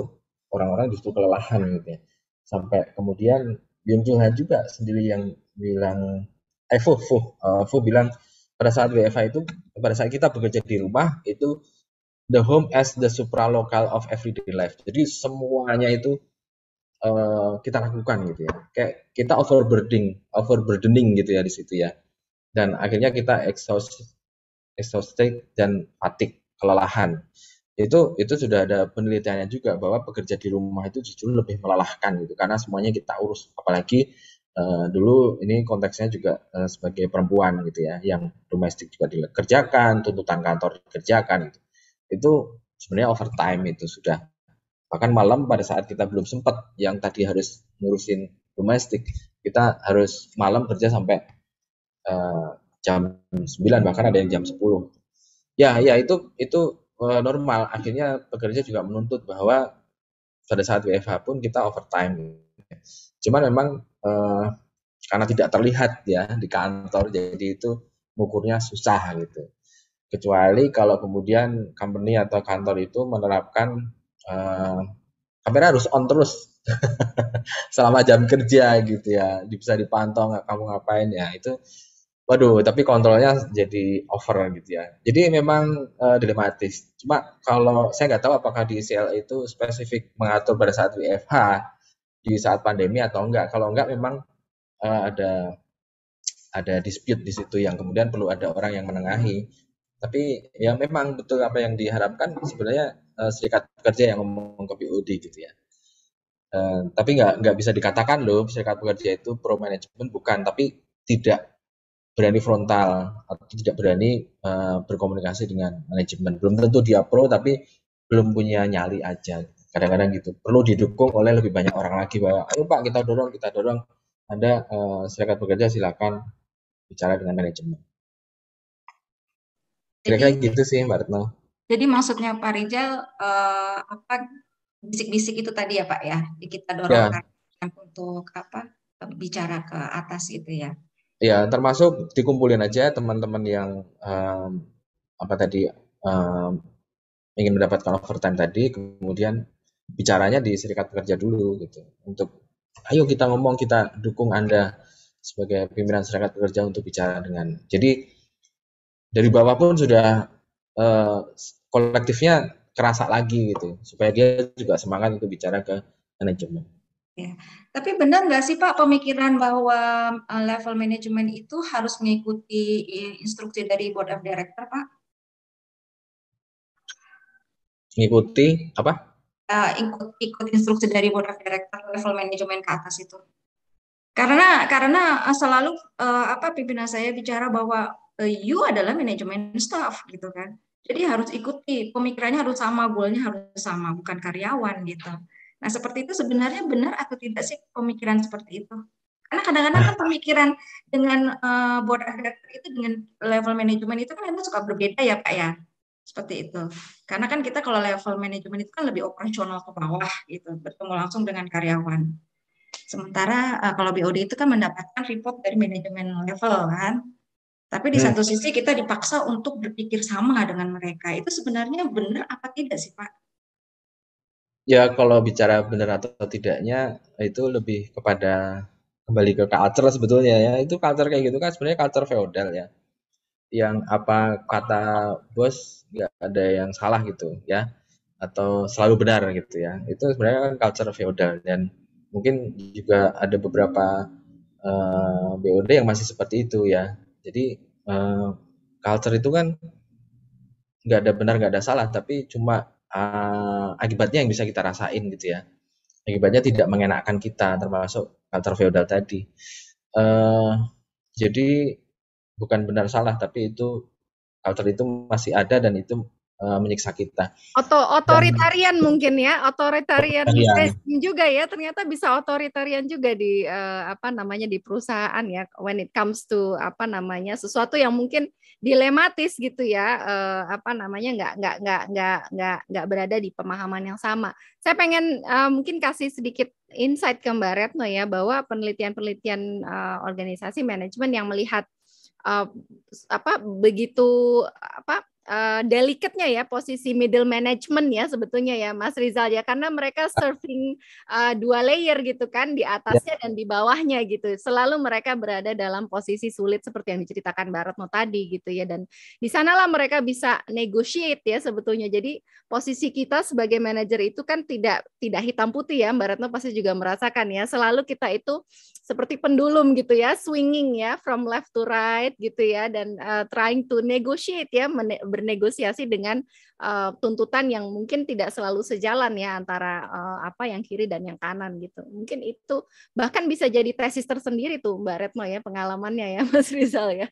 orang-orang justru kelelahan gitu ya sampai kemudian Byung juga sendiri yang bilang eh Fu Fu uh, Fu bilang pada saat WFH itu pada saat kita bekerja di rumah itu the home as the supra-local of everyday life. Jadi semuanya itu uh, kita lakukan gitu ya. Kayak kita overburdening, overburdening gitu ya di situ ya. Dan akhirnya kita exhaust, exhausted dan fatigue, kelelahan. Itu itu sudah ada penelitiannya juga bahwa pekerja di rumah itu justru lebih melelahkan gitu karena semuanya kita urus apalagi Uh, dulu ini konteksnya juga uh, sebagai perempuan gitu ya, yang domestik juga dikerjakan, tuntutan kantor dikerjakan gitu itu sebenarnya overtime itu sudah bahkan malam pada saat kita belum sempat yang tadi harus ngurusin domestik kita harus malam kerja sampai uh, jam 9 bahkan ada yang jam 10 ya ya itu itu uh, normal akhirnya pekerja juga menuntut bahwa pada saat WFH pun kita overtime cuman memang uh, karena tidak terlihat ya di kantor jadi itu mengukurnya susah gitu Kecuali kalau kemudian company atau kantor itu menerapkan uh, eh, kamera harus on terus selama jam kerja gitu ya, bisa dipantau nggak kamu ngapain ya itu. Waduh, tapi kontrolnya jadi over gitu ya. Jadi memang uh, dilematis. Cuma kalau saya nggak tahu apakah di CL e itu spesifik mengatur pada saat WFH di saat pandemi atau enggak. Kalau enggak memang uh, ada ada dispute di situ yang kemudian perlu ada orang yang menengahi tapi ya memang betul apa yang diharapkan sebenarnya uh, serikat pekerja yang ngomong ke PUD gitu ya uh, tapi nggak nggak bisa dikatakan loh serikat pekerja itu pro manajemen bukan tapi tidak berani frontal atau tidak berani uh, berkomunikasi dengan manajemen belum tentu dia pro tapi belum punya nyali aja kadang-kadang gitu perlu didukung oleh lebih banyak orang lagi bahwa ayo pak kita dorong kita dorong anda uh, serikat pekerja silakan bicara dengan manajemen Kira-kira gitu sih Mbak Retno. Jadi maksudnya Pak Rijal uh, apa bisik-bisik itu tadi ya Pak ya, kita dorong ya. untuk apa bicara ke atas itu ya. Ya termasuk dikumpulin aja teman-teman yang um, apa tadi um, ingin mendapatkan overtime tadi, kemudian bicaranya di serikat pekerja dulu gitu untuk ayo kita ngomong kita dukung anda sebagai pimpinan serikat pekerja untuk bicara dengan jadi dari bawah pun sudah uh, kolektifnya kerasa lagi gitu supaya dia juga semangat untuk bicara ke manajemen. Ya. Tapi benar nggak sih Pak pemikiran bahwa eh, level manajemen itu harus mengikuti eh, instruksi dari board of director Pak? Mengikuti apa? Uh, ikut, ikut instruksi dari board of director level manajemen ke atas itu. Karena karena selalu uh, apa pimpinan saya bicara bahwa Eh, you adalah manajemen staff gitu kan. Jadi harus ikuti, pemikirannya harus sama, goalnya harus sama, bukan karyawan gitu. Nah seperti itu sebenarnya benar atau tidak sih pemikiran seperti itu? Karena kadang-kadang kan pemikiran dengan uh, board director itu dengan level manajemen itu kan itu suka berbeda ya Pak ya. Seperti itu. Karena kan kita kalau level manajemen itu kan lebih operasional ke bawah gitu, bertemu langsung dengan karyawan. Sementara uh, kalau BOD itu kan mendapatkan report dari manajemen level kan tapi di hmm. satu sisi kita dipaksa untuk berpikir sama dengan mereka. Itu sebenarnya benar apa tidak sih, Pak? Ya, kalau bicara benar atau tidaknya itu lebih kepada kembali ke culture sebetulnya ya. Itu culture kayak gitu kan sebenarnya culture feodal ya. Yang apa kata bos nggak ada yang salah gitu ya atau selalu benar gitu ya. Itu sebenarnya kan culture feodal dan mungkin juga ada beberapa uh, eh, BOD yang masih seperti itu ya jadi uh, culture itu kan nggak ada benar nggak ada salah tapi cuma uh, akibatnya yang bisa kita rasain gitu ya akibatnya tidak mengenakan kita termasuk culture feudal tadi uh, jadi bukan benar salah tapi itu culture itu masih ada dan itu Eh, menyiksa kita. Oto otoritarian mungkin ya, otoritarian juga ya. Ternyata bisa otoritarian juga di uh, apa namanya di perusahaan ya when it comes to apa namanya sesuatu yang mungkin dilematis gitu ya uh, apa namanya nggak nggak nggak nggak nggak nggak berada di pemahaman yang sama. Saya pengen uh, mungkin kasih sedikit insight ke Mbak Retno ya bahwa penelitian-penelitian uh, organisasi manajemen yang melihat uh, apa begitu apa uh, eh, delicate-nya ya posisi middle management ya sebetulnya ya Mas Rizal ya karena mereka surfing uh, eh, dua layer gitu kan di atasnya ya. dan di bawahnya gitu. Selalu mereka berada dalam posisi sulit seperti yang diceritakan Baratno tadi gitu ya dan di sanalah mereka bisa negotiate ya sebetulnya. Jadi posisi kita sebagai manajer itu kan tidak tidak hitam putih ya Mbak Retno pasti juga merasakan ya. Selalu kita itu seperti pendulum gitu ya, swinging ya from left to right gitu ya dan uh, trying to negotiate ya bernegosiasi dengan uh, tuntutan yang mungkin tidak selalu sejalan ya antara uh, apa yang kiri dan yang kanan gitu. Mungkin itu bahkan bisa jadi tesis tersendiri tuh Mbak Retno ya pengalamannya ya Mas Rizal ya.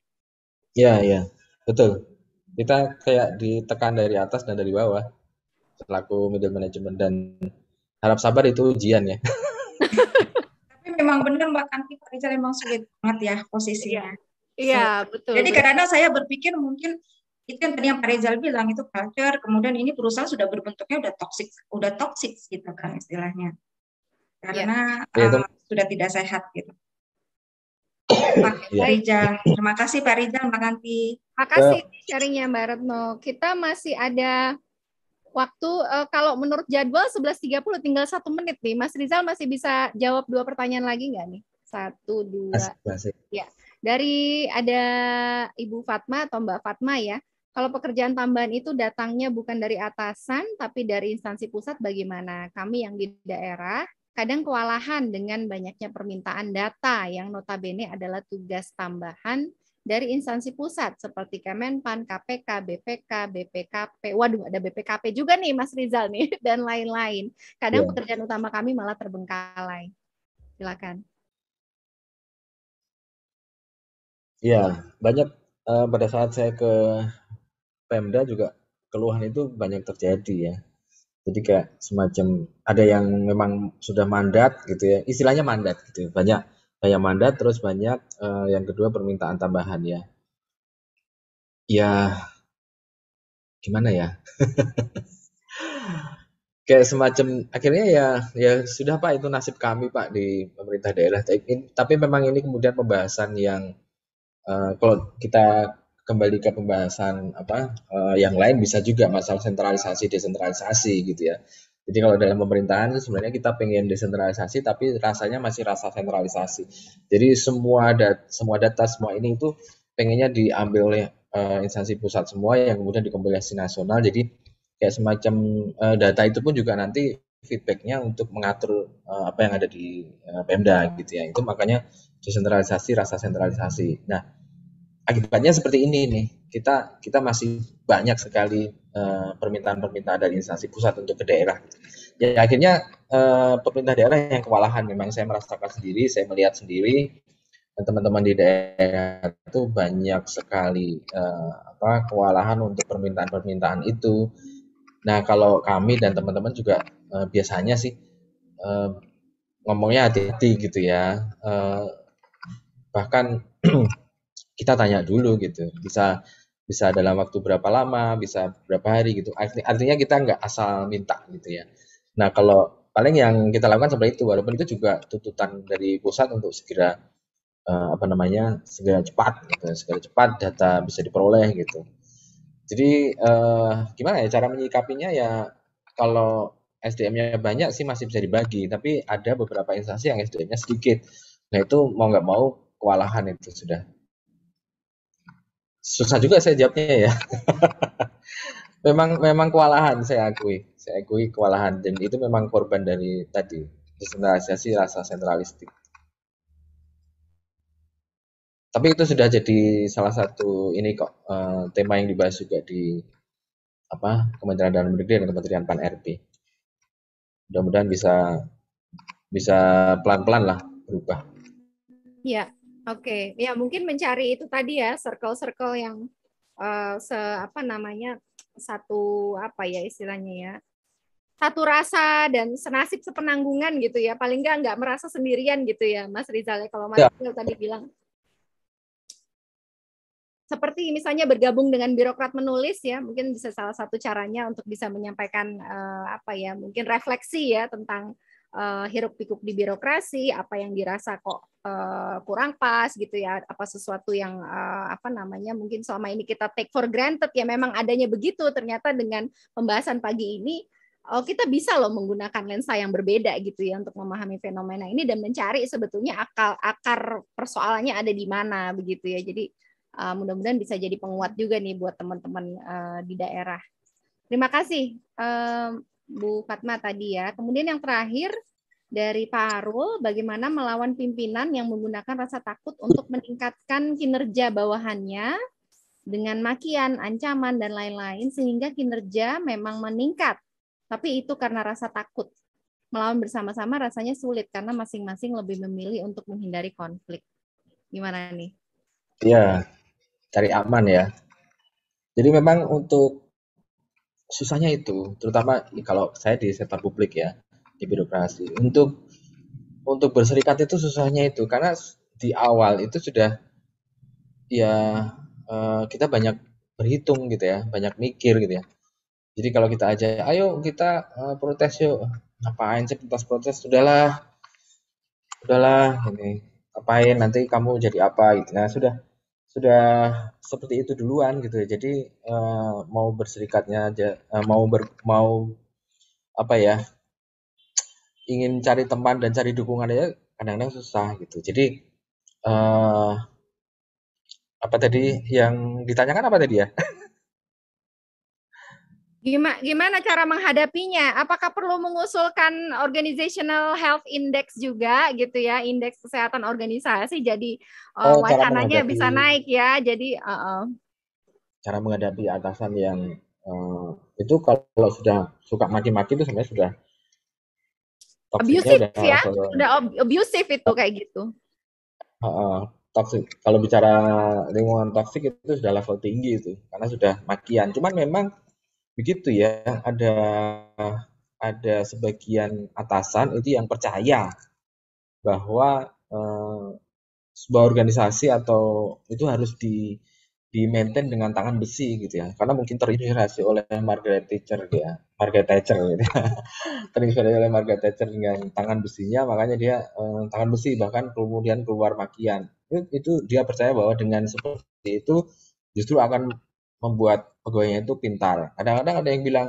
Iya, iya. Betul. Kita kayak ditekan dari atas dan dari bawah selaku middle management dan harap sabar itu ujian ya. Tapi memang benar Mbak Kanti Pak Rizal memang sulit banget ya posisinya. Iya, iya betul. Jadi karena saya berpikir mungkin itu kan tadi yang Pak Rizal bilang itu culture, kemudian ini perusahaan sudah berbentuknya udah toxic, udah toxic gitu kan istilahnya. Iya. Karena ya. Uh, sudah tidak sehat gitu. Iya. Pak ya. Rizal terima kasih Pak Rizal, Mbak Kanti. Terima kasih ya. Eh. sharingnya Mbak Retno. Kita masih ada waktu uh, kalau menurut jadwal 11.30 tinggal satu menit nih. Mas Rizal masih bisa jawab dua pertanyaan lagi nggak nih? Satu, dua. Masih, masih. Ya. Dari ada Ibu Fatma atau Mbak Fatma ya. Kalau pekerjaan tambahan itu datangnya bukan dari atasan, tapi dari instansi pusat bagaimana? Kami yang di daerah kadang kewalahan dengan banyaknya permintaan data yang notabene adalah tugas tambahan dari instansi pusat seperti Kemenpan, KPK, BPK, BPKP. Waduh, ada BPKP juga nih Mas Rizal nih dan lain-lain. Kadang ya. pekerjaan utama kami malah terbengkalai. Silakan. Ya, banyak uh, pada saat saya ke Pemda juga keluhan itu banyak terjadi ya. Jadi kayak semacam ada yang memang sudah mandat gitu ya, istilahnya mandat gitu, ya. banyak banyak mandat, terus banyak uh, yang kedua permintaan tambahan ya. Ya gimana ya? kayak semacam akhirnya ya ya sudah pak itu nasib kami pak di pemerintah daerah tapi, memang ini kemudian pembahasan yang uh, kalau kita kembali ke pembahasan apa uh, yang lain bisa juga masalah sentralisasi desentralisasi gitu ya. Jadi kalau dalam pemerintahan kan sebenarnya kita pengen desentralisasi tapi rasanya masih rasa sentralisasi. Jadi semua dat semua data semua ini itu pengennya diambil oleh uh, instansi pusat semua yang kemudian dikompilasi nasional. Jadi kayak semacam uh, data itu pun juga nanti feedbacknya untuk mengatur uh, apa yang ada di uh, Pemda gitu ya. Itu makanya desentralisasi rasa sentralisasi. Nah akibatnya seperti ini nih kita kita masih banyak sekali permintaan eh, permintaan-permintaan dari instansi pusat untuk ke daerah ya akhirnya uh, pemerintah daerah yang kewalahan memang saya merasakan sendiri saya melihat sendiri dan teman-teman di daerah itu banyak sekali uh, apa kewalahan untuk permintaan-permintaan itu nah kalau kami dan teman-teman juga uh, biasanya sih uh, ngomongnya hati-hati gitu ya uh, bahkan kita tanya dulu gitu bisa bisa dalam waktu berapa lama bisa berapa hari gitu artinya kita nggak asal minta gitu ya nah kalau paling yang kita lakukan seperti itu walaupun itu juga tuntutan dari pusat untuk segera uh, apa namanya segera cepat gitu segera cepat data bisa diperoleh gitu jadi uh, gimana ya cara menyikapinya ya kalau SDM-nya banyak sih masih bisa dibagi, tapi ada beberapa instansi yang SDM-nya sedikit. Nah itu mau nggak mau kewalahan itu sudah susah juga saya jawabnya ya. memang memang kewalahan saya akui, saya akui kewalahan dan itu memang korban dari tadi desentralisasi rasa sentralistik. Tapi itu sudah jadi salah satu ini kok uh, tema yang dibahas juga di apa Kementerian Dalam Negeri dan Kementerian Pan RB. Mudah-mudahan bisa bisa pelan-pelan lah berubah. Iya. Oke, okay. ya mungkin mencari itu tadi ya circle-circle yang uh, se apa namanya satu apa ya istilahnya ya satu rasa dan senasib sepenanggungan gitu ya paling nggak nggak merasa sendirian gitu ya Mas Rizal ya kalau Mas ya. Rizal tadi bilang seperti misalnya bergabung dengan birokrat menulis ya mungkin bisa salah satu caranya untuk bisa menyampaikan uh, apa ya mungkin refleksi ya tentang uh, eh, hiruk pikuk di birokrasi, apa yang dirasa kok uh, kurang pas gitu ya, apa sesuatu yang uh, apa namanya mungkin selama ini kita take for granted ya memang adanya begitu. Ternyata dengan pembahasan pagi ini oh kita bisa loh menggunakan lensa yang berbeda gitu ya untuk memahami fenomena ini dan mencari sebetulnya akal akar persoalannya ada di mana begitu ya. Jadi uh, mudah-mudahan bisa jadi penguat juga nih buat teman-teman uh, di daerah. Terima kasih. Uh, Bu Fatma tadi ya. Kemudian yang terakhir dari Pak Arul, bagaimana melawan pimpinan yang menggunakan rasa takut untuk meningkatkan kinerja bawahannya dengan makian, ancaman, dan lain-lain, sehingga kinerja memang meningkat. Tapi itu karena rasa takut. Melawan bersama-sama rasanya sulit karena masing-masing lebih memilih untuk menghindari konflik. Gimana nih? Ya, cari aman ya. Jadi memang untuk susahnya itu terutama kalau saya di sektor publik ya di birokrasi untuk untuk berserikat itu susahnya itu karena di awal itu sudah ya eh, kita banyak berhitung gitu ya banyak mikir gitu ya jadi kalau kita aja ayo kita eh, protes yuk ngapain sih protes protes sudahlah sudahlah ini ngapain nanti kamu jadi apa gitu nah sudah sudah seperti itu duluan gitu ya jadi uh, mau berserikatnya aja uh, mau ber, mau apa ya ingin cari teman dan cari dukungan aja kadang-kadang susah gitu jadi uh, apa tadi yang ditanyakan apa tadi ya Gimana, gimana cara menghadapinya? Apakah perlu mengusulkan organizational health index juga gitu ya, indeks kesehatan organisasi jadi eh, oh, wacananya bisa naik ya. Jadi uh, uh. cara menghadapi atasan yang uh, itu kalau sudah suka mati-mati itu sebenarnya sudah abusive ya, sudah, abusive abusive itu kayak gitu. Uh, uh, toxic. Kalau bicara lingkungan toksik itu sudah level tinggi itu, karena sudah makian. Cuman memang begitu ya ada ada sebagian atasan itu yang percaya bahwa eh, sebuah organisasi atau itu harus di di maintain dengan tangan besi gitu ya karena mungkin terinspirasi oleh Margaret Thatcher ya Margaret Thatcher gitu ya. terinspirasi oleh Margaret Thatcher dengan tangan besinya makanya dia eh, tangan besi bahkan kemudian keluar makian itu, itu dia percaya bahwa dengan seperti itu justru akan membuat pegawainya itu pintar. Kadang-kadang ada yang bilang,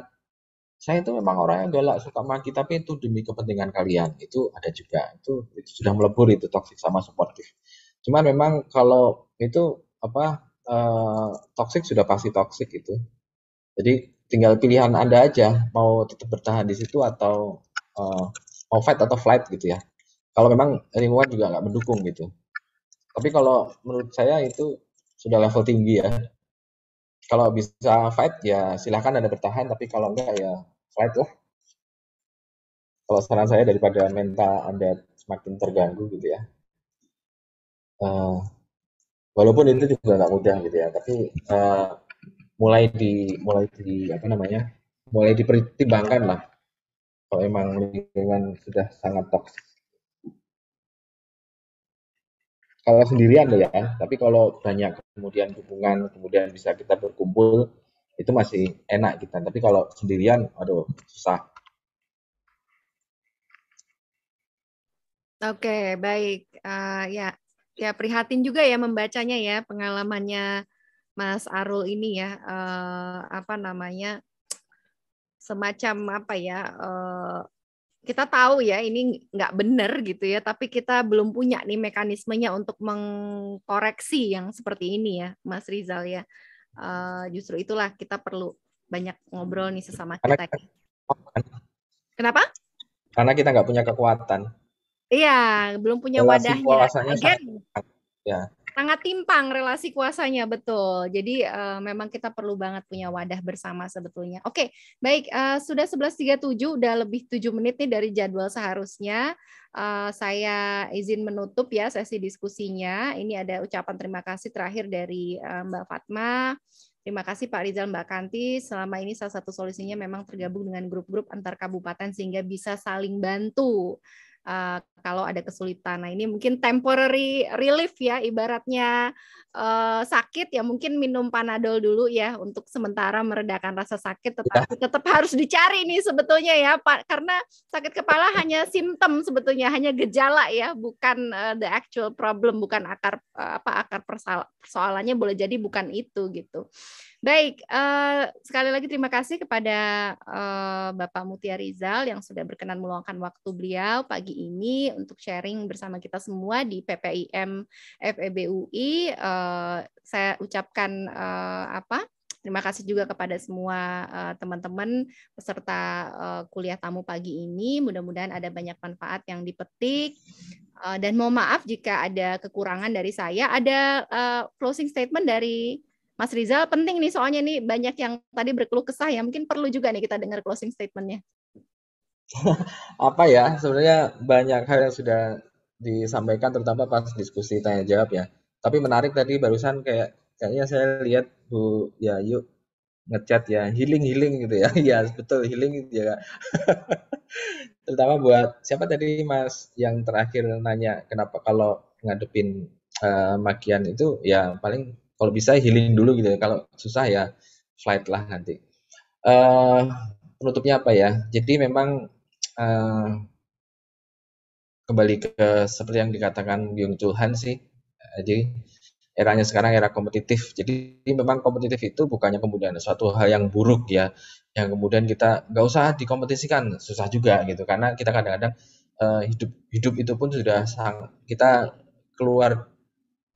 saya itu memang orang yang galak suka maki tapi itu demi kepentingan kalian itu ada juga itu itu sudah melebur itu toksik sama suportif cuman memang kalau itu apa uh, eh, toksik sudah pasti toksik itu jadi tinggal pilihan anda aja mau tetap bertahan di situ atau uh, mau fight atau flight gitu ya kalau memang lingkungan juga nggak mendukung gitu tapi kalau menurut saya itu sudah level tinggi ya kalau bisa fight ya silahkan Anda bertahan, tapi kalau enggak ya fight lah. Kalau saran saya daripada mental Anda semakin terganggu gitu ya. Uh, walaupun itu juga nggak mudah gitu ya, tapi uh, mulai di mulai di apa namanya, mulai dipertimbangkan lah. Kalau emang lingkungan sudah sangat toksik kalau sendirian loh ya tapi kalau banyak kemudian hubungan kemudian bisa kita berkumpul itu masih enak kita tapi kalau sendirian aduh susah Oke, okay, baik. Uh, ya, ya prihatin juga ya membacanya ya pengalamannya Mas Arul ini ya uh, apa namanya semacam apa ya uh, kita tahu ya ini nggak benar gitu ya, tapi kita belum punya nih mekanismenya untuk mengkoreksi yang seperti ini ya, Mas Rizal ya. Uh, justru itulah kita perlu banyak ngobrol nih sesama kita. Kenapa? Karena kita nggak punya kekuatan. Iya, belum punya Relasi wadahnya. Again, ya sangat timpang relasi kuasanya betul. Jadi uh, memang kita perlu banget punya wadah bersama sebetulnya. Oke, okay, baik uh, sudah 11.37 udah lebih tujuh menit nih dari jadwal seharusnya. Uh, saya izin menutup ya sesi diskusinya. Ini ada ucapan terima kasih terakhir dari uh, Mbak Fatma. Terima kasih Pak Rizal Mbak Kanti. Selama ini salah satu solusinya memang tergabung dengan grup-grup antar kabupaten sehingga bisa saling bantu uh, kalau ada kesulitan. Nah ini mungkin temporary relief ya, ibaratnya uh, sakit ya mungkin minum panadol dulu ya untuk sementara meredakan rasa sakit, iya. tetapi ya. tetap harus dicari nih sebetulnya ya Pak, karena sakit kepala iya. hanya simptom sebetulnya, hanya gejala ya, bukan uh, the actual problem, bukan akar uh, apa akar persoalannya boleh jadi bukan itu gitu. Baik, uh, sekali lagi terima kasih kepada uh, Bapak Mutia Rizal yang sudah berkenan meluangkan waktu beliau pagi ini untuk sharing bersama kita semua di PPIM FEBUI. Uh, eh, saya ucapkan uh, apa? Terima kasih juga kepada semua teman-teman peserta kuliah tamu pagi ini. Mudah-mudahan ada banyak manfaat yang dipetik. dan mohon maaf jika ada kekurangan dari saya. Ada closing statement dari Mas Rizal penting nih soalnya nih banyak yang tadi berkeluh kesah ya mungkin perlu juga nih kita dengar closing statementnya. apa ya sebenarnya banyak hal yang sudah disampaikan terutama pas diskusi tanya jawab ya. Tapi menarik tadi barusan kayak kayaknya saya lihat Bu Yayu ngechat ya healing gitu ya. iya, healing gitu ya ya betul healing ya terutama buat siapa tadi mas yang terakhir nanya kenapa kalau ngadepin uh, makian itu ya paling kalau bisa healing dulu gitu ya kalau susah ya flight lah nanti uh, penutupnya apa ya jadi memang uh, kembali ke seperti yang dikatakan Byung Chul Han sih eh, jadi eranya sekarang era kompetitif jadi memang kompetitif itu bukannya kemudian suatu hal yang buruk ya yang kemudian kita nggak usah dikompetisikan susah juga gitu karena kita kadang-kadang uh, hidup hidup itu pun sudah sang kita keluar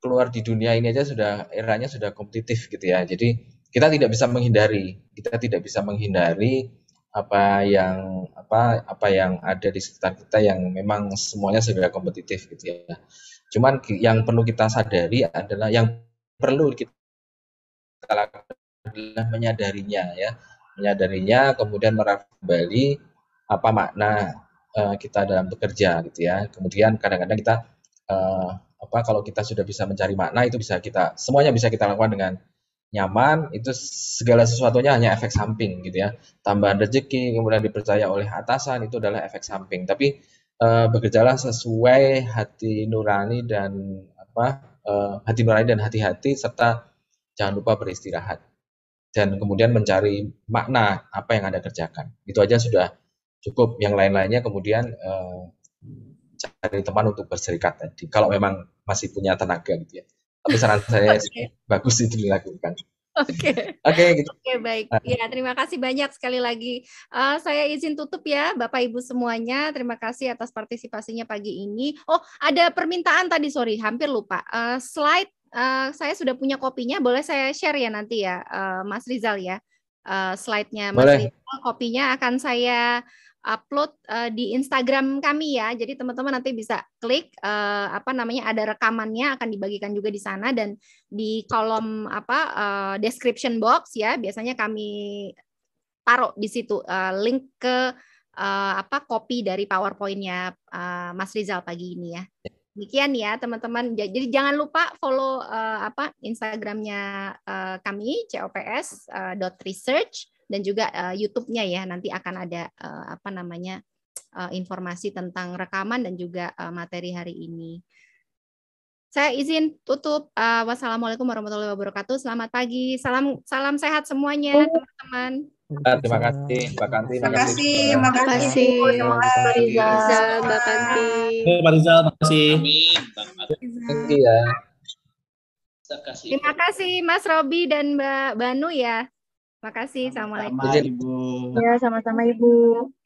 keluar di dunia ini aja sudah eranya sudah kompetitif gitu ya. Jadi kita tidak bisa menghindari, kita tidak bisa menghindari apa yang apa apa yang ada di sekitar kita yang memang semuanya sudah kompetitif gitu ya. Cuman yang perlu kita sadari adalah yang perlu kita lakukan adalah menyadarinya ya, menyadarinya kemudian merawat kembali apa makna eh, kita dalam bekerja gitu ya. Kemudian kadang-kadang kita eh, apa kalau kita sudah bisa mencari makna itu bisa kita semuanya bisa kita lakukan dengan nyaman itu segala sesuatunya hanya efek samping gitu ya tambahan rezeki kemudian dipercaya oleh atasan itu adalah efek samping tapi uh, bekerjalah sesuai hati nurani dan apa uh, hati nurani dan hati-hati serta jangan lupa beristirahat dan kemudian mencari makna apa yang anda kerjakan itu aja sudah cukup yang lain-lainnya kemudian uh, cari teman untuk berserikat tadi. Kalau memang masih punya tenaga gitu ya. Tapi saran saya okay. bagus itu dilakukan. Oke. Okay. Oke, okay, gitu. Oke, okay, baik. Ya, terima kasih banyak sekali lagi. Uh, saya izin tutup ya, Bapak Ibu semuanya. Terima kasih atas partisipasinya pagi ini. Oh, ada permintaan tadi, sorry, hampir lupa. Uh, slide uh, saya sudah punya kopinya, boleh saya share ya nanti ya, uh, Mas Rizal ya. Uh, slide-nya Mas boleh. Rizal, kopinya akan saya upload uh, di Instagram kami ya. Jadi teman-teman nanti bisa klik uh, apa namanya ada rekamannya akan dibagikan juga di sana dan di kolom apa uh, description box ya biasanya kami taruh di situ uh, link ke uh, apa kopi dari PowerPoint-nya uh, Mas Rizal pagi ini ya. Demikian ya teman-teman. Jadi jangan lupa follow uh, apa Instagramnya uh, kami cops.research. Uh, dan juga uh, YouTube-nya ya nanti akan ada uh, apa namanya uh, informasi tentang rekaman dan juga uh, materi hari ini. Saya izin tutup. Uh, wassalamualaikum warahmatullahi wabarakatuh. Selamat pagi. Salam salam sehat semuanya oh. teman-teman. Terima kasih, Mbak Kanti. Terima kasih, Mbak Kanti. Terima kasih, Mbak Rizal, Terima kasih. Mbak Rizal, terima ya. kasih. Terima kasih, Mas Robi dan Mbak Banu ya. Makasih. Assalamualaikum. Sama, Ibu. Ya, sama-sama Ibu.